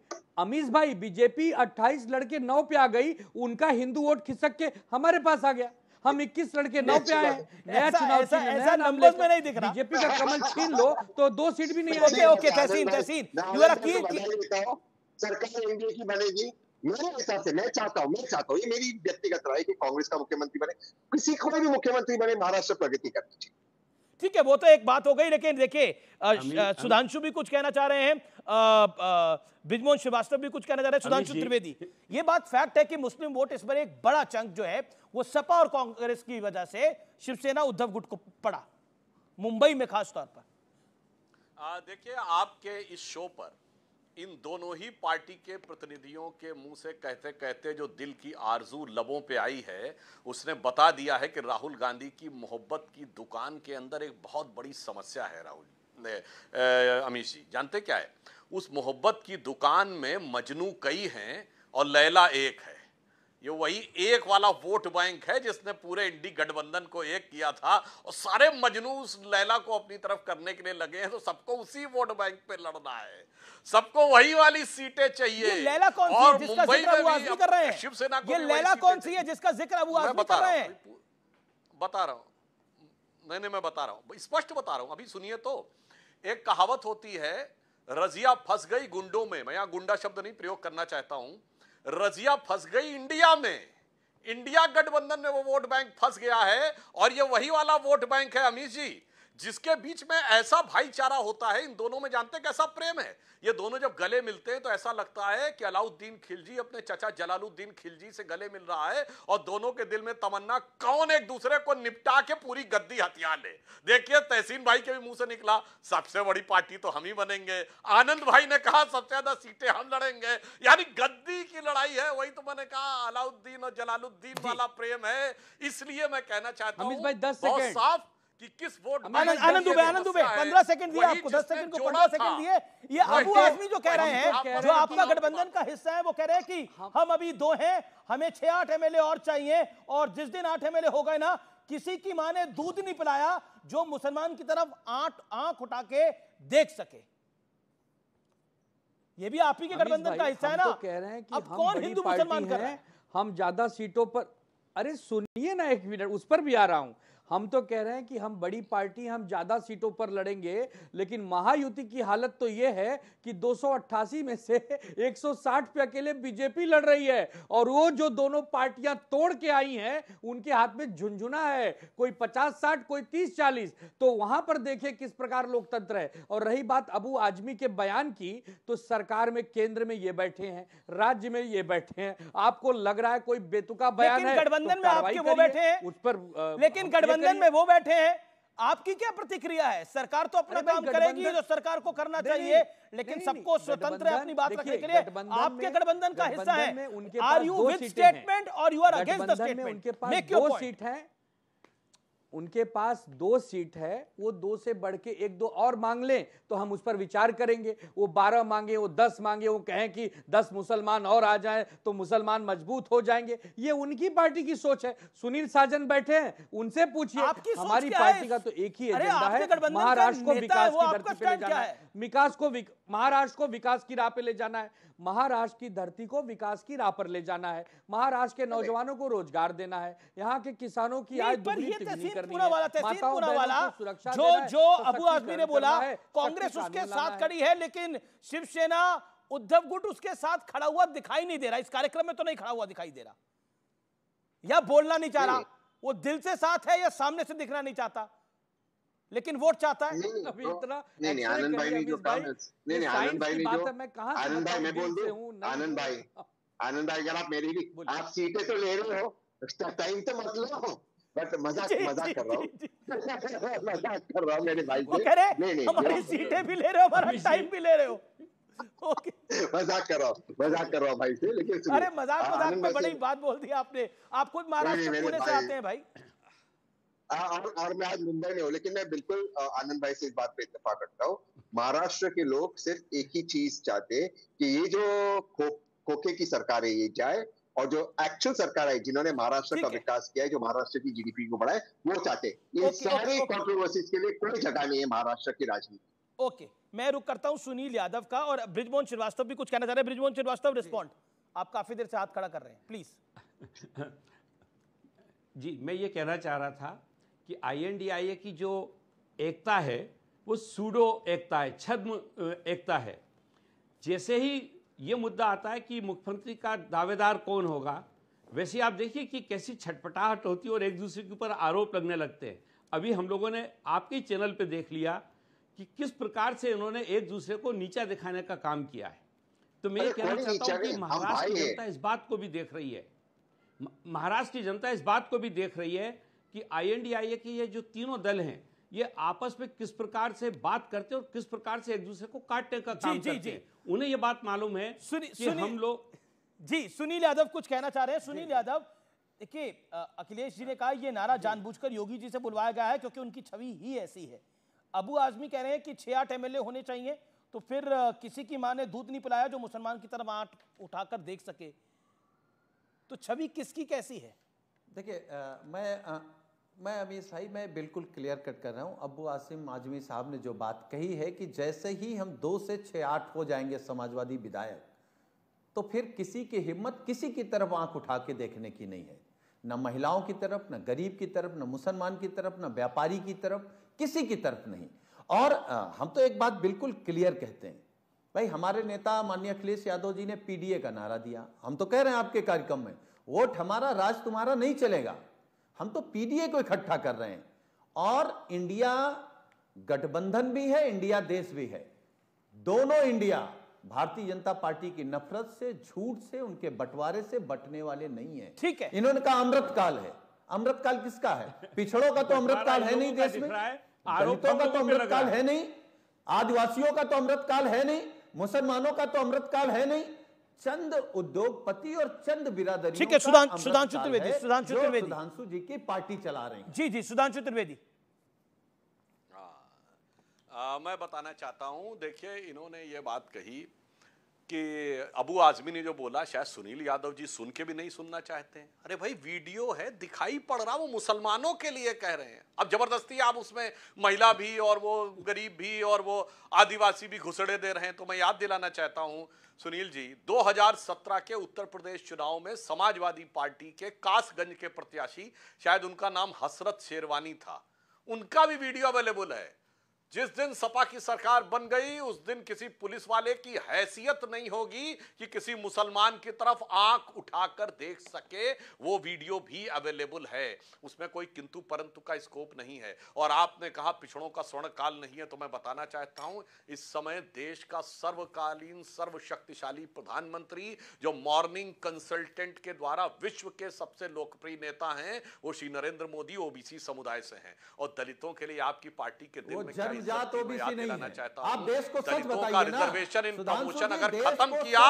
अमीश भाई बीजेपी 28 लड़के 9 पे आ गई उनका हिंदू वोट खिसक के हमारे पास आ गया हम 21 लड़के नौ पे आए नया चुनाव ऐसा नंबर्स में नहीं दिख रहा बीजेपी का कमल छीन लो तो दो सीट भी नहीं okay okay Tehseen Tehseen you are की सरकार एनडीए की बनेगी मेरे हिसाब से मैं चाहता हूँ मैं चाहता हूँ ये मेरी व्यक्तिगत राय है कि कांग्रेस का मुख्यमंत्री बने किसी को भी मुख्यमंत्री बने महाराष्ट्र प्रगति करनी चाहिए ठीक है वो तो एक बात हो गई लेकिन देखिए सुधांशु भी कुछ कहना चाह रहे हैं ब्रिजमोहन श्रीवास्तव भी कुछ कहना चाह रहे हैं सुधांशु त्रिवेदी ये बात फैक्ट है कि मुस्लिम वोट इस पर एक बड़ा चंक जो है वो सपा और कांग्रेस की वजह से शिवसेना उद्धव गुट को पड़ा मुंबई में खासतौर पर देखिए आपके इस शो पर इन दोनों ही पार्टी के प्रतिनिधियों के मुंह से कहते कहते जो दिल की आरजू लबों पे आई है उसने बता दिया है कि राहुल गांधी की मोहब्बत की दुकान के अंदर एक बहुत बड़ी समस्या है राहुल अमीश जी जानते क्या है उस मोहब्बत की दुकान में मजनू कई हैं और लैला एक है ये वही एक वाला वोट बैंक है जिसने पूरे इंडी गठबंधन को एक किया था और सारे मजनूस लैला को अपनी तरफ करने के लिए लगे हैं तो सबको उसी वोट बैंक पे लड़ना है सबको वही वाली सीटें चाहिए लैला कौन सी है जिसका जिक्र अबू आजमी कर रहे हैं शिवसेना ये लैला कौन सी है जिसका जिक्र अबू आजमी कर रहे हैं बता रहा हूँ नहीं नहीं मैं बता रहा हूँ स्पष्ट बता रहा हूँ अभी सुनिए तो एक कहावत होती है रजिया फंस गई गुंडों में मैं यहां गुंडा शब्द नहीं प्रयोग करना चाहता हूँ रजिया फंस गई इंडिया में इंडिया गठबंधन में वो वोट बैंक फंस गया है और ये वही वाला वोट बैंक है अमीश जी जिसके बीच में ऐसा भाईचारा होता है इन दोनों में जानते हैं कैसा प्रेम है ये दोनों जब गले मिलते हैं तो ऐसा लगता है कि अलाउद्दीन खिलजी अपने चचा जलालुद्दीन खिलजी से गले मिल रहा है और दोनों के दिल में तमन्ना कौन एक दूसरे को निपटा के पूरी गद्दी हथियार ले देखिए तहसीन भाई के भी मुंह से निकला सबसे बड़ी पार्टी तो हम ही बनेंगे आनंद भाई ने कहा सबसे ज्यादा सीटें हम लड़ेंगे यानी गद्दी की लड़ाई है वही तो मैंने कहा अलाउद्दीन और जलालुद्दीन वाला प्रेम है इसलिए मैं कहना चाहता हूँ साफ कि किस वोट आनंद दुबे आनंद दुबे पंद्रह सेकंड दिए आपको दस सेकंड को पंद्रह सेकंड दिए ये अबू आजमी तो जो कह रहे हैं जो आपका गठबंधन का हिस्सा है वो कह रहे हैं कि हम अभी दो हैं हमें छह आठ एमएलए और चाहिए और जिस दिन आठ एमएलए हो गए ना किसी की मां ने दूध नहीं पिलाया जो मुसलमान की तरफ आठ आंख उठा के देख सके ये भी आप ही के गठबंधन का हिस्सा है ना तो कह रहे हैं कि अब कौन हिंदू मुसलमान कर रहे हैं हम ज्यादा सीटों पर अरे सुनिए ना एक मिनट उस पर भी आ रहा हूं हम तो कह रहे हैं कि हम बड़ी पार्टी हम ज़्यादा सीटों पर लड़ेंगे लेकिन महायुति की हालत तो यह है कि दो में से 160 पे अकेले बीजेपी लड़ रही है और वो जो दोनों पार्टियां तोड़ के आई हैं उनके हाथ में झुंझुना है कोई 50-60 कोई 30-40 तो वहां पर देखे किस प्रकार लोकतंत्र है और रही बात अबू आजमी के बयान की तो सरकार में केंद्र में ये बैठे हैं राज्य में ये बैठे हैं आपको लग रहा है कोई बेतुका बयान है तो गठबंधन तो में आपके वो बैठे उस पर लेकिन गठबंधन गठबंधन में वो बैठे हैं आपकी क्या प्रतिक्रिया है सरकार तो अपना काम करेगी जो सरकार को करना चाहिए लेकिन सबको स्वतंत्र है अपनी बात रखने के लिए आपके गठबंधन का हिस्सा है आर यू विद स्टेटमेंट और you are against the statement उनके पास दो सीट है उनके पास दो सीट है वो दो से बढ़ के एक दो और मांग लें तो हम उस पर विचार करेंगे वो बारह मांगे वो दस मांगे वो कहें कि दस मुसलमान और आ जाए तो मुसलमान मजबूत हो जाएंगे ये उनकी पार्टी की सोच है सुनील साजन बैठे हैं उनसे पूछिए हमारी पार्टी का तो एक ही एजेंडा है महाराष्ट्र को विकास की धरती पर ले जाना है विकास को विक, महाराष्ट्र को विकास की राह पे ले जाना है महाराष्ट्र की धरती को विकास की राह पर ले जाना है महाराष्ट्र के नौजवानों को रोजगार देना है यहाँ के किसानों की आज तो है तो तो ने बोला कांग्रेस उसके साथ खड़ी है लेकिन शिवसेना उद्धव गुट उसके साथ खड़ा हुआ दिखाई नहीं दे रहा इस कार्यक्रम में तो नहीं खड़ा हुआ दिखाई दे रहा या बोलना नहीं चाह रहा वो दिल से साथ है या सामने से दिखना नहीं चाहता लेकिन वोट चाहता है अभी तो इतना नहीं नहीं आनंद भाई ने जो नहीं नहीं आनंद भाई ने जो मैं आनंद भाई मैं बोल दूं आनंद भाई आनंद भाई अगर आप मेरी भी आप सीटें तो ले रहे हो टाइम तो मत लो बट मजाक मजाक कर रहा मजाक कर रहा मेरे भाई नहीं नहीं हमारी सीटें भी ले रहे हो हमारा टाइम भी ले रहे हो मजाक कर रहा हूँ मजाक कर रहा हूँ भाई से लेकिन अरे मजाक मजाक में बड़ी बात बोल दी आपने आप खुद महाराष्ट्र पुणे से आते हैं भाई हाँ, और, और मैं आज मुंबई में हूँ लेकिन मैं बिल्कुल आनंद भाई से इस बात पे इतफा करता हूँ महाराष्ट्र के लोग सिर्फ एक ही चीज चाहते कि ये जो खो, खोखे की सरकार है ये जाए और जो एक्चुअल सरकार है जिन्होंने महाराष्ट्र का विकास किया है जो महाराष्ट्र की जीडीपी को बढ़ाए वो चाहते ये सारे कॉन्ट्रोवर्सीज के लिए कोई जगह नहीं है महाराष्ट्र की राजनीति ओके मैं रुक करता हूँ सुनील यादव का और ब्रिजमोहन श्रीवास्तव भी कुछ कहना चाह रहे हैं ब्रिजमोहन श्रीवास्तव रिस्पॉन्ड आप काफी देर से हाथ खड़ा कर रहे हैं प्लीज जी मैं ये कहना चाह रहा था कि आई की जो एकता है वो सूडो एकता है छद्म एकता है जैसे ही ये मुद्दा आता है कि मुख्यमंत्री का दावेदार कौन होगा वैसे आप देखिए कि कैसी छटपटाहट होती है और एक दूसरे के ऊपर आरोप लगने लगते हैं अभी हम लोगों ने आपके चैनल पर देख लिया कि किस प्रकार से इन्होंने एक दूसरे को नीचा दिखाने का काम किया है तो मैं कहना चाहता हूँ कि महाराष्ट्र की जनता इस बात को भी देख रही है महाराष्ट्र की जनता इस बात को भी देख रही है कि आईएनडीआईए के ये जो तीनों दल हैं ये आपस में किस प्रकार से बात करते हैं और किस प्रकार से एक दूसरे को काटने का काम करते हैं उन्हें ये बात मालूम है कि हम लोग जी सुनील यादव कुछ कहना चाह रहे हैं सुनील यादव देखिए अखिलेश जी ने कहा यह नारा जानबूझकर योगी जी से बुलवाया गया है क्योंकि उनकी छवि ही ऐसी है अबू आजमी कह रहे हैं कि छह आठ एमएलए होने चाहिए तो फिर किसी की मां ने दूध नहीं पिलाया जो मुसलमान की तरफ आठ उठाकर देख सके तो छवि किसकी कैसी है देखिए मैं मैं अमीर भाई मैं बिल्कुल क्लियर कट कर रहा हूँ अबू आसिम आजमी साहब ने जो बात कही है कि जैसे ही हम दो से छः आठ हो जाएंगे समाजवादी विधायक तो फिर किसी की हिम्मत किसी की तरफ आंख उठा के देखने की नहीं है न महिलाओं की तरफ न गरीब की तरफ न मुसलमान की तरफ न व्यापारी की तरफ किसी की तरफ नहीं और आ, हम तो एक बात बिल्कुल क्लियर कहते हैं भाई हमारे नेता माननीय अखिलेश यादव जी ने पीडीए का नारा दिया हम तो कह रहे हैं आपके कार्यक्रम में वोट हमारा राज तुम्हारा नहीं चलेगा हम तो पीडीए को इकट्ठा कर रहे हैं और इंडिया गठबंधन भी है इंडिया देश भी है दोनों इंडिया भारतीय जनता पार्टी की नफरत से झूठ से उनके बंटवारे से बटने वाले नहीं है ठीक है इन्होंने कहा अमृत काल है अमृत काल किसका है पिछड़ों का तो अमृत काल है नहीं देश में दलितों का तो अमृत काल है नहीं आदिवासियों का तो अमृत काल है नहीं मुसलमानों का तो अमृत काल है नहीं चंद उद्योगपति और चंद बिरादरी ठीक है सुधांशु सुधां चतुर्वेदी सुधांशु चतुर्वेदी सुधांशु जी की पार्टी चला रहे हैं जी जी सुधांशु चतुर्वेदी हाँ। मैं बताना चाहता हूं देखिए इन्होंने ये बात कही कि अबू आजमी ने जो बोला शायद सुनील यादव जी सुन के भी नहीं सुनना चाहते हैं अरे भाई वीडियो है दिखाई पड़ रहा वो मुसलमानों के लिए कह रहे हैं अब जबरदस्ती आप उसमें महिला भी और वो गरीब भी और वो आदिवासी भी घुसड़े दे रहे हैं तो मैं याद दिलाना चाहता हूँ सुनील जी 2017 के उत्तर प्रदेश चुनाव में समाजवादी पार्टी के कासगंज के प्रत्याशी शायद उनका नाम हसरत शेरवानी था उनका भी वीडियो अवेलेबल है जिस दिन सपा की सरकार बन गई उस दिन किसी पुलिस वाले की हैसियत नहीं होगी कि किसी मुसलमान की तरफ आंख उठाकर देख सके वो वीडियो भी अवेलेबल है उसमें कोई किंतु परंतु का स्कोप नहीं है और आपने कहा पिछड़ों का स्वर्ण काल नहीं है तो मैं बताना चाहता हूं इस समय देश का सर्वकालीन सर्वशक्तिशाली प्रधानमंत्री जो मॉर्निंग कंसल्टेंट के द्वारा विश्व के सबसे लोकप्रिय नेता हैं वो श्री नरेंद्र मोदी ओबीसी समुदाय से हैं और दलितों के लिए आपकी पार्टी के दिन में जात तो ओबीसी नहीं है आप देश को सच बताइए ना रिजर्वेशन इन प्रमोशन अगर खत्म किया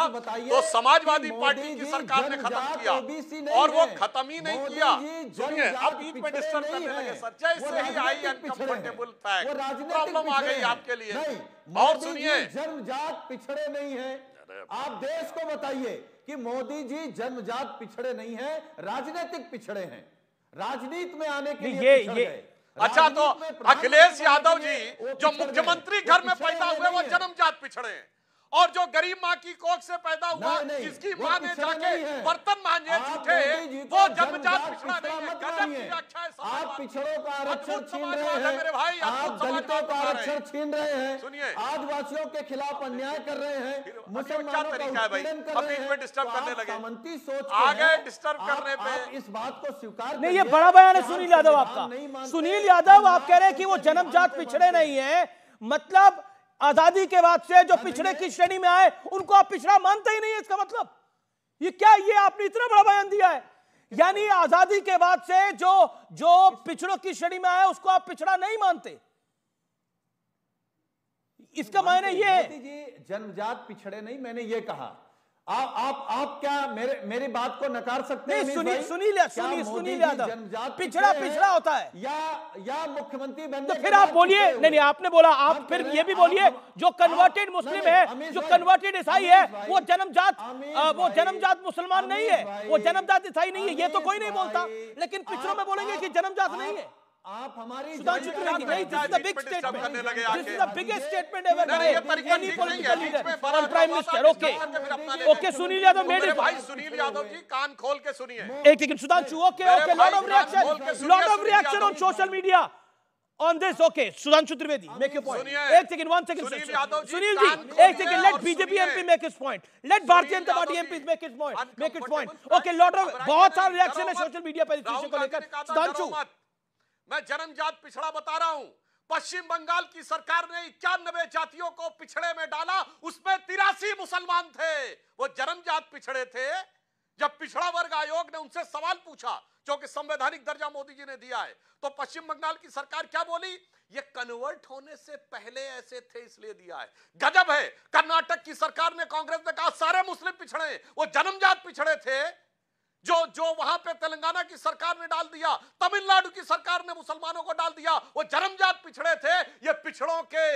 तो समाजवादी पार्टी की सरकार ने खत्म किया तो और वो खत्म ही नहीं किया सुनिए अब बीच में डिस्टर्ब करने लगे सर जैसे ही आई अनकंफर्टेबल फैक्ट प्रॉब्लम आ गई आपके लिए और सुनिए जन्म जात पिछड़े नहीं है आप देश को बताइए कि मोदी जी जन्मजात पिछड़े नहीं है राजनीतिक पिछड़े हैं राजनीति में आने के लिए ये, ये, अच्छा तो अखिलेश यादव जी जो मुख्यमंत्री घर में पैदा हुए वो जन्मजात पिछड़े हैं और जो गरीब माँ की कोख से पैदा हुआ जिसकी माँ ने जाके बर्तन मांगे झूठे वो जन्मजात पिछड़ा नहीं है गजब की अच्छा आप पिछड़ों का आरक्षण छीन रहे हैं मेरे भाई आप दलितों का आरक्षण छीन रहे हैं सुनिए आदिवासियों के खिलाफ अन्याय कर रहे हैं मुसलमानों का अब डिस्टर्ब तो करने लगे मंत्री सोच आ गए डिस्टर्ब करने पे इस बात को स्वीकार नहीं ये बड़ा बयान है सुनील यादव आपका सुनील यादव आप कह रहे हैं कि वो जन्मजात पिछड़े नहीं है मतलब आजादी के बाद से जो पिछड़े की श्रेणी में आए उनको आप पिछड़ा मानते ही नहीं है इसका मतलब ये क्या ये आपने इतना बड़ा बयान दिया है यानी आजादी के बाद से जो जो पिछड़ों की श्रेणी में आए उसको आप पिछड़ा नहीं मानते इसका मायने ये है जनजात पिछड़े नहीं मैंने ये कहा आप आप आप क्या मेरे मेरी बात को नकार सकते हैं सुनील सुनील सुनील सुनील यादव पिछड़ा पिछड़ा होता है या या मुख्यमंत्री बनने तो फिर आप बोलिए नहीं नहीं आपने बोला आप फिर ये भी बोलिए जो कन्वर्टेड मुस्लिम है जो कन्वर्टेड ईसाई है वो जन्मजात वो जन्मजात मुसलमान नहीं है वो जन्मजात ईसाई नहीं है ये तो कोई नहीं बोलता लेकिन पिछड़ों में बोलेंगे की जन्मजात नहीं है आप हमारी सुधांशु त्रिवेदी आप नहीं, नहीं चाहते big statement this is the biggest statement ever नहीं ये पॉलिटिकल लीडर और prime minister okay okay Sunil Yadav मेरे भाई सुनील यादव जी कान खोल के सुनिए एक second Sudhanshu okay okay lot of reaction lot of reaction on social media on this okay Sudhanshu Trivedi make your point एक second one second Sunil Yadav ji Sunil ji एक second let BJP MP make his point let Bharatiya Janata Party MP make his point make it point okay lot of बहुत सारे reaction है social media पर इस issue को लेकर सुधांशु मैं जन्मजात पिछड़ा बता रहा हूं पश्चिम बंगाल की सरकार ने इक्यानबे जातियों को पिछड़े में डाला उसमें तिरासी मुसलमान थे वो जन्मजात पिछड़े थे जब पिछड़ा वर्ग आयोग ने उनसे सवाल पूछा जो कि संवैधानिक दर्जा मोदी जी ने दिया है तो पश्चिम बंगाल की सरकार क्या बोली ये कन्वर्ट होने से पहले ऐसे थे इसलिए दिया है गजब है कर्नाटक की सरकार ने कांग्रेस ने कहा सारे मुस्लिम पिछड़े वो जन्मजात पिछड़े थे जो जो वहां पे तेलंगाना की सरकार ने डाल दिया तमिलनाडु की सरकार ने मुसलमानों को डाल दिया वो जन्मजात पिछड़े थे ये पिछड़ों के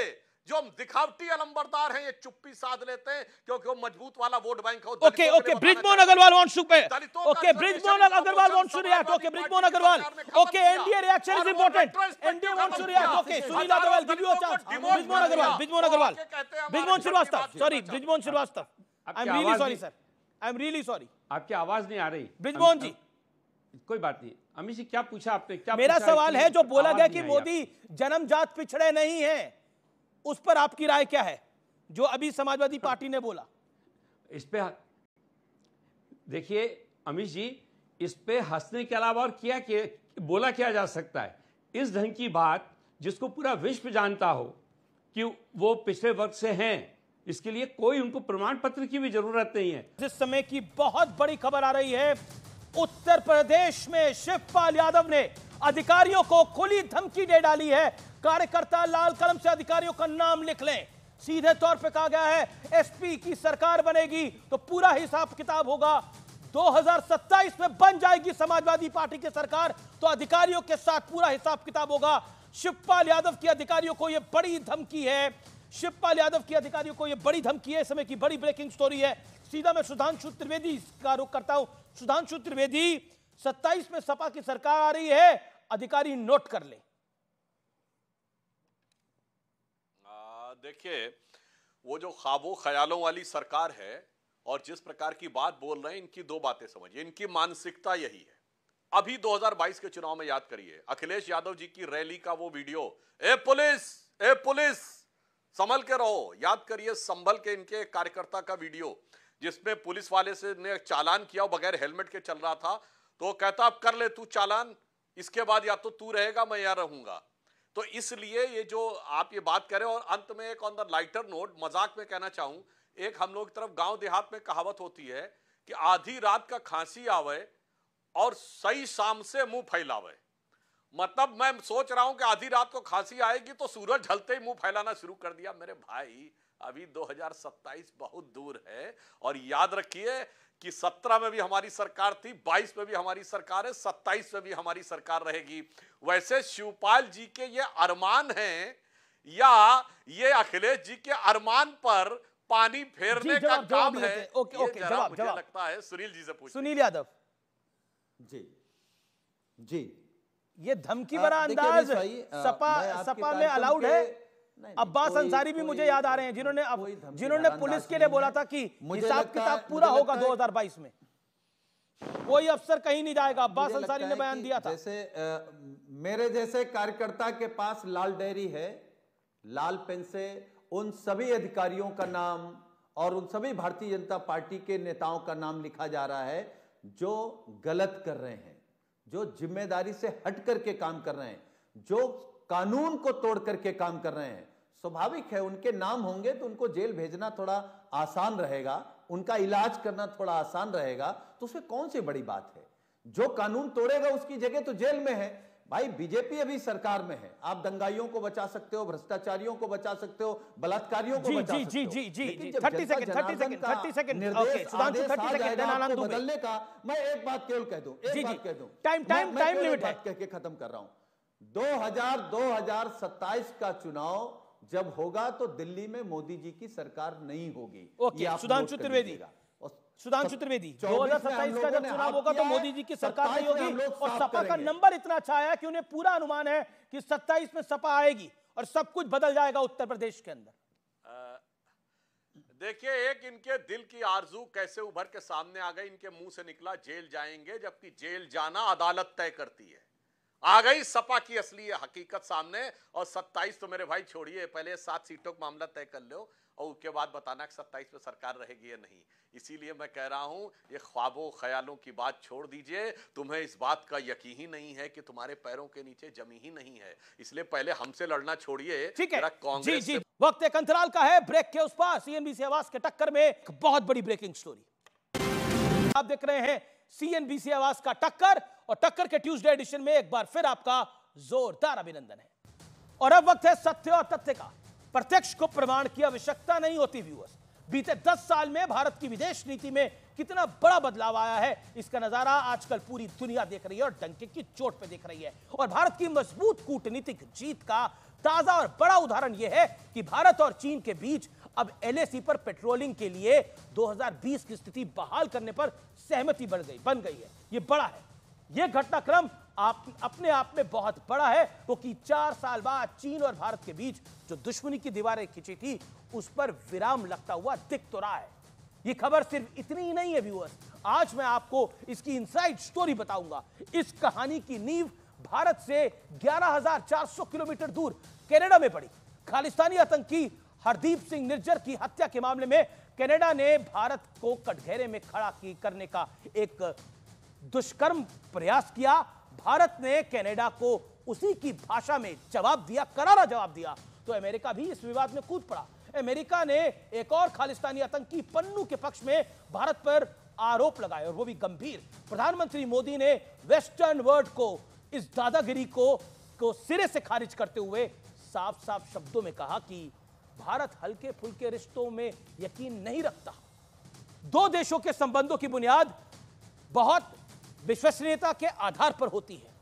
जो हम दिखावटी अलंबरदार हैं ये चुप्पी साध लेते हैं क्योंकि वो मजबूत वाला वोट बैंक है okay okay Brijmohan Agrawal wants to pay okay Brijmohan Agrawal wants to react okay Brijmohan Agrawal okay NDA reaction is important NDA wants to react okay Sunil Agrawal give you a chance Brijmohan Agrawal Brijmohan Agrawal Brijmohan Srivastava sorry Brijmohan Srivastava I am really sorry sir I am really sorry आपकी आवाज नहीं आ रही ब्रिजमोहन जी कोई बात नहीं अमित जी क्या पूछा आपने क्या मेरा सवाल है जो बोला गया कि मोदी जन्मजात पिछड़े नहीं है उस पर आपकी राय क्या है जो अभी समाजवादी हाँ। पार्टी ने बोला इस पे देखिए अमित जी इस पे हंसने के अलावा और क्या किया बोला क्या जा सकता है इस ढंग की बात जिसको पूरा विश्व जानता हो कि वो पिछले वर्ग से हैं इसके लिए कोई उनको प्रमाण पत्र की भी जरूरत नहीं है जिस समय की बहुत बड़ी खबर आ रही है उत्तर प्रदेश में शिवपाल यादव ने अधिकारियों को खुली धमकी दे डाली है कार्यकर्ता लाल कलम से अधिकारियों का नाम लिख लें सीधे तौर पे कहा गया है एसपी की सरकार बनेगी तो पूरा हिसाब किताब होगा 2027 में बन जाएगी समाजवादी पार्टी की सरकार तो अधिकारियों के साथ पूरा हिसाब किताब होगा शिवपाल यादव की अधिकारियों को यह बड़ी धमकी है शिवपाल यादव के अधिकारियों को यह बड़ी धमकी है समय की बड़ी ब्रेकिंग स्टोरी है सीधा मैं सुधांशु त्रिवेदी का रुख करता हूं सुधांशु त्रिवेदी 27 में सपा की सरकार आ रही है अधिकारी नोट कर ले देखिए वो जो खाबो ख्यालों वाली सरकार है और जिस प्रकार की बात बोल रहे हैं इनकी दो बातें समझिए इनकी मानसिकता यही है अभी 2022 के चुनाव में याद करिए अखिलेश यादव जी की रैली का वो वीडियो ए पुलिस ए पुलिस संभल के रहो याद करिए संभल के इनके कार्यकर्ता का वीडियो जिसमें पुलिस वाले से ने चालान किया बगैर हेलमेट के चल रहा था तो कहता अब कर ले तू चालान इसके बाद या तो तू रहेगा मैं यहाँ रहूंगा तो इसलिए ये जो आप ये बात करें और अंत में एक ऑन द लाइटर नोट मजाक में कहना चाहूं एक हम लोग की तरफ गांव देहात में कहावत होती है कि आधी रात का खांसी आवे और सही शाम से मुंह फैलावे मतलब मैं सोच रहा हूं कि आधी रात को खांसी आएगी तो सूरज ढलते ही मुंह फैलाना शुरू कर दिया मेरे भाई अभी 2027 बहुत दूर है और याद रखिए कि 17 में भी हमारी सरकार थी 22 में भी हमारी सरकार है 27 में भी हमारी सरकार रहेगी वैसे शिवपाल जी के ये अरमान है या ये अखिलेश जी के अरमान पर पानी फेरने का काम है ओके ओके जवाब मुझे जवाब। लगता है सुनील जी से पूछ सुनील यादव जी जी ये धमकी भरा अंदाज सपा सपा में अलाउड तो है अब्बास अंसारी भी मुझे याद आ रहे हैं जिन्होंने जिन्होंने पुलिस के लिए बोला था कि हिसाब किताब पूरा होगा 2022 में कोई अफसर कहीं नहीं जाएगा अब्बास अंसारी ने बयान दिया था जैसे आ, मेरे जैसे कार्यकर्ता के पास लाल डेयरी है लाल पेन से उन सभी अधिकारियों का नाम और उन सभी भारतीय जनता पार्टी के नेताओं का नाम लिखा जा रहा है जो गलत कर रहे हैं जो जिम्मेदारी से हट करके काम कर रहे हैं जो कानून को तोड़ करके काम कर रहे हैं स्वाभाविक है उनके नाम होंगे तो उनको जेल भेजना थोड़ा आसान रहेगा उनका इलाज करना थोड़ा आसान रहेगा तो उसमें कौन सी बड़ी बात है जो कानून तोड़ेगा उसकी जगह तो जेल में है भाई बीजेपी अभी सरकार में है आप दंगाइयों को बचा सकते हो भ्रष्टाचारियों को बचा सकते हो बलात्कारियों को जी, बचा जी, सकते जी, जी, जी, थर्टी निर्देश बदलने का मैं एक बात केवल कह दू एक बात कह दूं टाइम टाइम टाइम लिमिट है कह के खत्म कर रहा हूं 2000 2027 का चुनाव जब होगा तो दिल्ली में मोदी जी की सरकार नहीं होगी सुधांशु त्रिवेदी का सुधांशु त्रिवेदी दो हजार सत्ताईस का जब चुनाव होगा तो मोदी जी की सरकार नहीं होगी और सपा का नंबर इतना अच्छा आया कि उन्हें पूरा अनुमान है कि सत्ताईस में सपा आएगी और सब कुछ बदल जाएगा उत्तर प्रदेश के अंदर देखिए एक इनके दिल की आरजू कैसे उभर के सामने आ गई इनके मुंह से निकला जेल जाएंगे जबकि जेल जाना अदालत तय करती है आ गई सपा की असली हकीकत सामने और 27 तो मेरे भाई छोड़िए पहले सात सीटों का मामला तय कर लो और उसके बाद बताना कि सत्ताईस में सरकार रहेगी या नहीं इसीलिए मैं कह रहा हूँ ये ख्वाबों ख्यालों की बात छोड़ दीजिए तुम्हें इस बात का यकीन ही नहीं है कि तुम्हारे पैरों के नीचे जमी ही नहीं है इसलिए पहले हमसे लड़ना छोड़िए ठीक है कांग्रेस वक्त एक अंतराल का है ब्रेक के उस पास सीएनबीसी आवास के टक्कर में एक बहुत बड़ी ब्रेकिंग स्टोरी आप देख रहे हैं सीएनबीसी आवास का टक्कर और टक्कर के ट्यूसडे एडिशन में एक बार फिर आपका जोरदार अभिनंदन है और अब वक्त है सत्य और तथ्य का प्रत्यक्ष को प्रमाण की आवश्यकता नहीं होती व्यूअर्स बीते 10 साल में भारत की विदेश नीति में कितना बड़ा बदलाव आया है इसका नजारा आजकल पूरी दुनिया देख रही है और डंके की चोट पे देख रही है और भारत की मजबूत कूटनीतिक जीत का ताजा और बड़ा उदाहरण यह है कि भारत और चीन के बीच अब एलएसी पर पेट्रोलिंग के लिए 2020 की स्थिति बहाल करने पर सहमति बढ़ गई बन गई है यह बड़ा है यह घटनाक्रम आप अपने आप में बहुत बड़ा है क्योंकि तो चार साल बाद चीन और भारत के बीच जो दुश्मनी की दीवारें खिंची थी उस पर विराम लगता हुआ दिख तो रहा है ये खबर सिर्फ इतनी ही नहीं है व्यूअर्स आज मैं आपको इसकी इनसाइड स्टोरी बताऊंगा इस कहानी की नींव भारत से 11,400 किलोमीटर दूर कनाडा में पड़ी खालिस्तानी आतंकी हरदीप सिंह निर्जर की हत्या के मामले में कनाडा ने भारत को कटघेरे में खड़ा की करने का एक दुष्कर्म प्रयास किया भारत ने कनाडा को उसी की भाषा में जवाब दिया करारा जवाब दिया तो अमेरिका भी इस विवाद में कूद पड़ा अमेरिका ने एक और खालिस्तानी आतंकी पन्नू के पक्ष में भारत पर आरोप लगाए और वो भी गंभीर प्रधानमंत्री मोदी ने वेस्टर्न वर्ल्ड को इस दादागिरी को को सिरे से खारिज करते हुए साफ साफ शब्दों में कहा कि भारत हल्के फुलके रिश्तों में यकीन नहीं रखता दो देशों के संबंधों की बुनियाद बहुत विश्वसनीयता के आधार पर होती है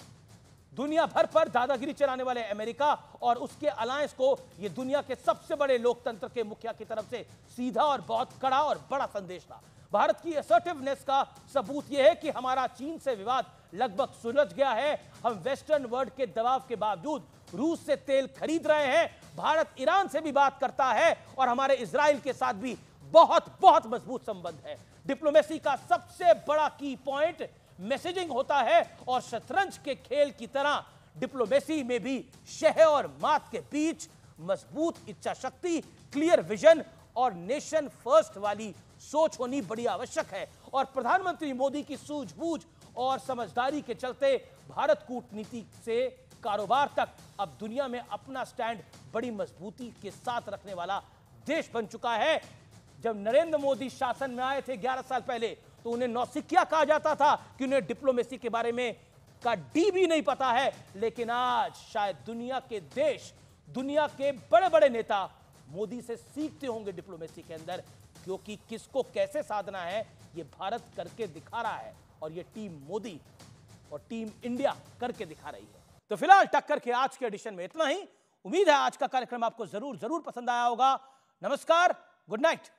दुनिया भर पर दादागिरी चलाने वाले अमेरिका और उसके अलायंस को यह दुनिया के सबसे बड़े लोकतंत्र के मुखिया की तरफ से सीधा और बहुत कड़ा और बड़ा संदेश था भारत की असर्टिवनेस का सबूत यह है कि हमारा चीन से विवाद लगभग सुलझ गया है हम वेस्टर्न वर्ल्ड के दबाव के बावजूद रूस से तेल खरीद रहे हैं भारत ईरान से भी बात करता है और हमारे इसराइल के साथ भी बहुत बहुत मजबूत संबंध है डिप्लोमेसी का सबसे बड़ा की पॉइंट मैसेजिंग होता है और शतरंज के खेल की तरह डिप्लोमेसी में भी शह और मात के बीच मजबूत इच्छा शक्ति क्लियर विजन और नेशन फर्स्ट वाली सोच होनी बड़ी आवश्यक है और प्रधानमंत्री मोदी की सूझबूझ और समझदारी के चलते भारत कूटनीति से कारोबार तक अब दुनिया में अपना स्टैंड बड़ी मजबूती के साथ रखने वाला देश बन चुका है जब नरेंद्र मोदी शासन में आए थे 11 साल पहले तो उन्हें नौसिकिया कहा जाता था कि उन्हें डिप्लोमेसी के बारे में का डी भी नहीं पता है लेकिन आज शायद दुनिया के देश दुनिया के बड़े बड़े नेता मोदी से सीखते होंगे डिप्लोमेसी के अंदर क्योंकि किसको कैसे साधना है ये भारत करके दिखा रहा है और ये टीम मोदी और टीम इंडिया करके दिखा रही है तो फिलहाल टक्कर के आज के एडिशन में इतना ही उम्मीद है आज का कार्यक्रम आपको जरूर जरूर पसंद आया होगा नमस्कार गुड नाइट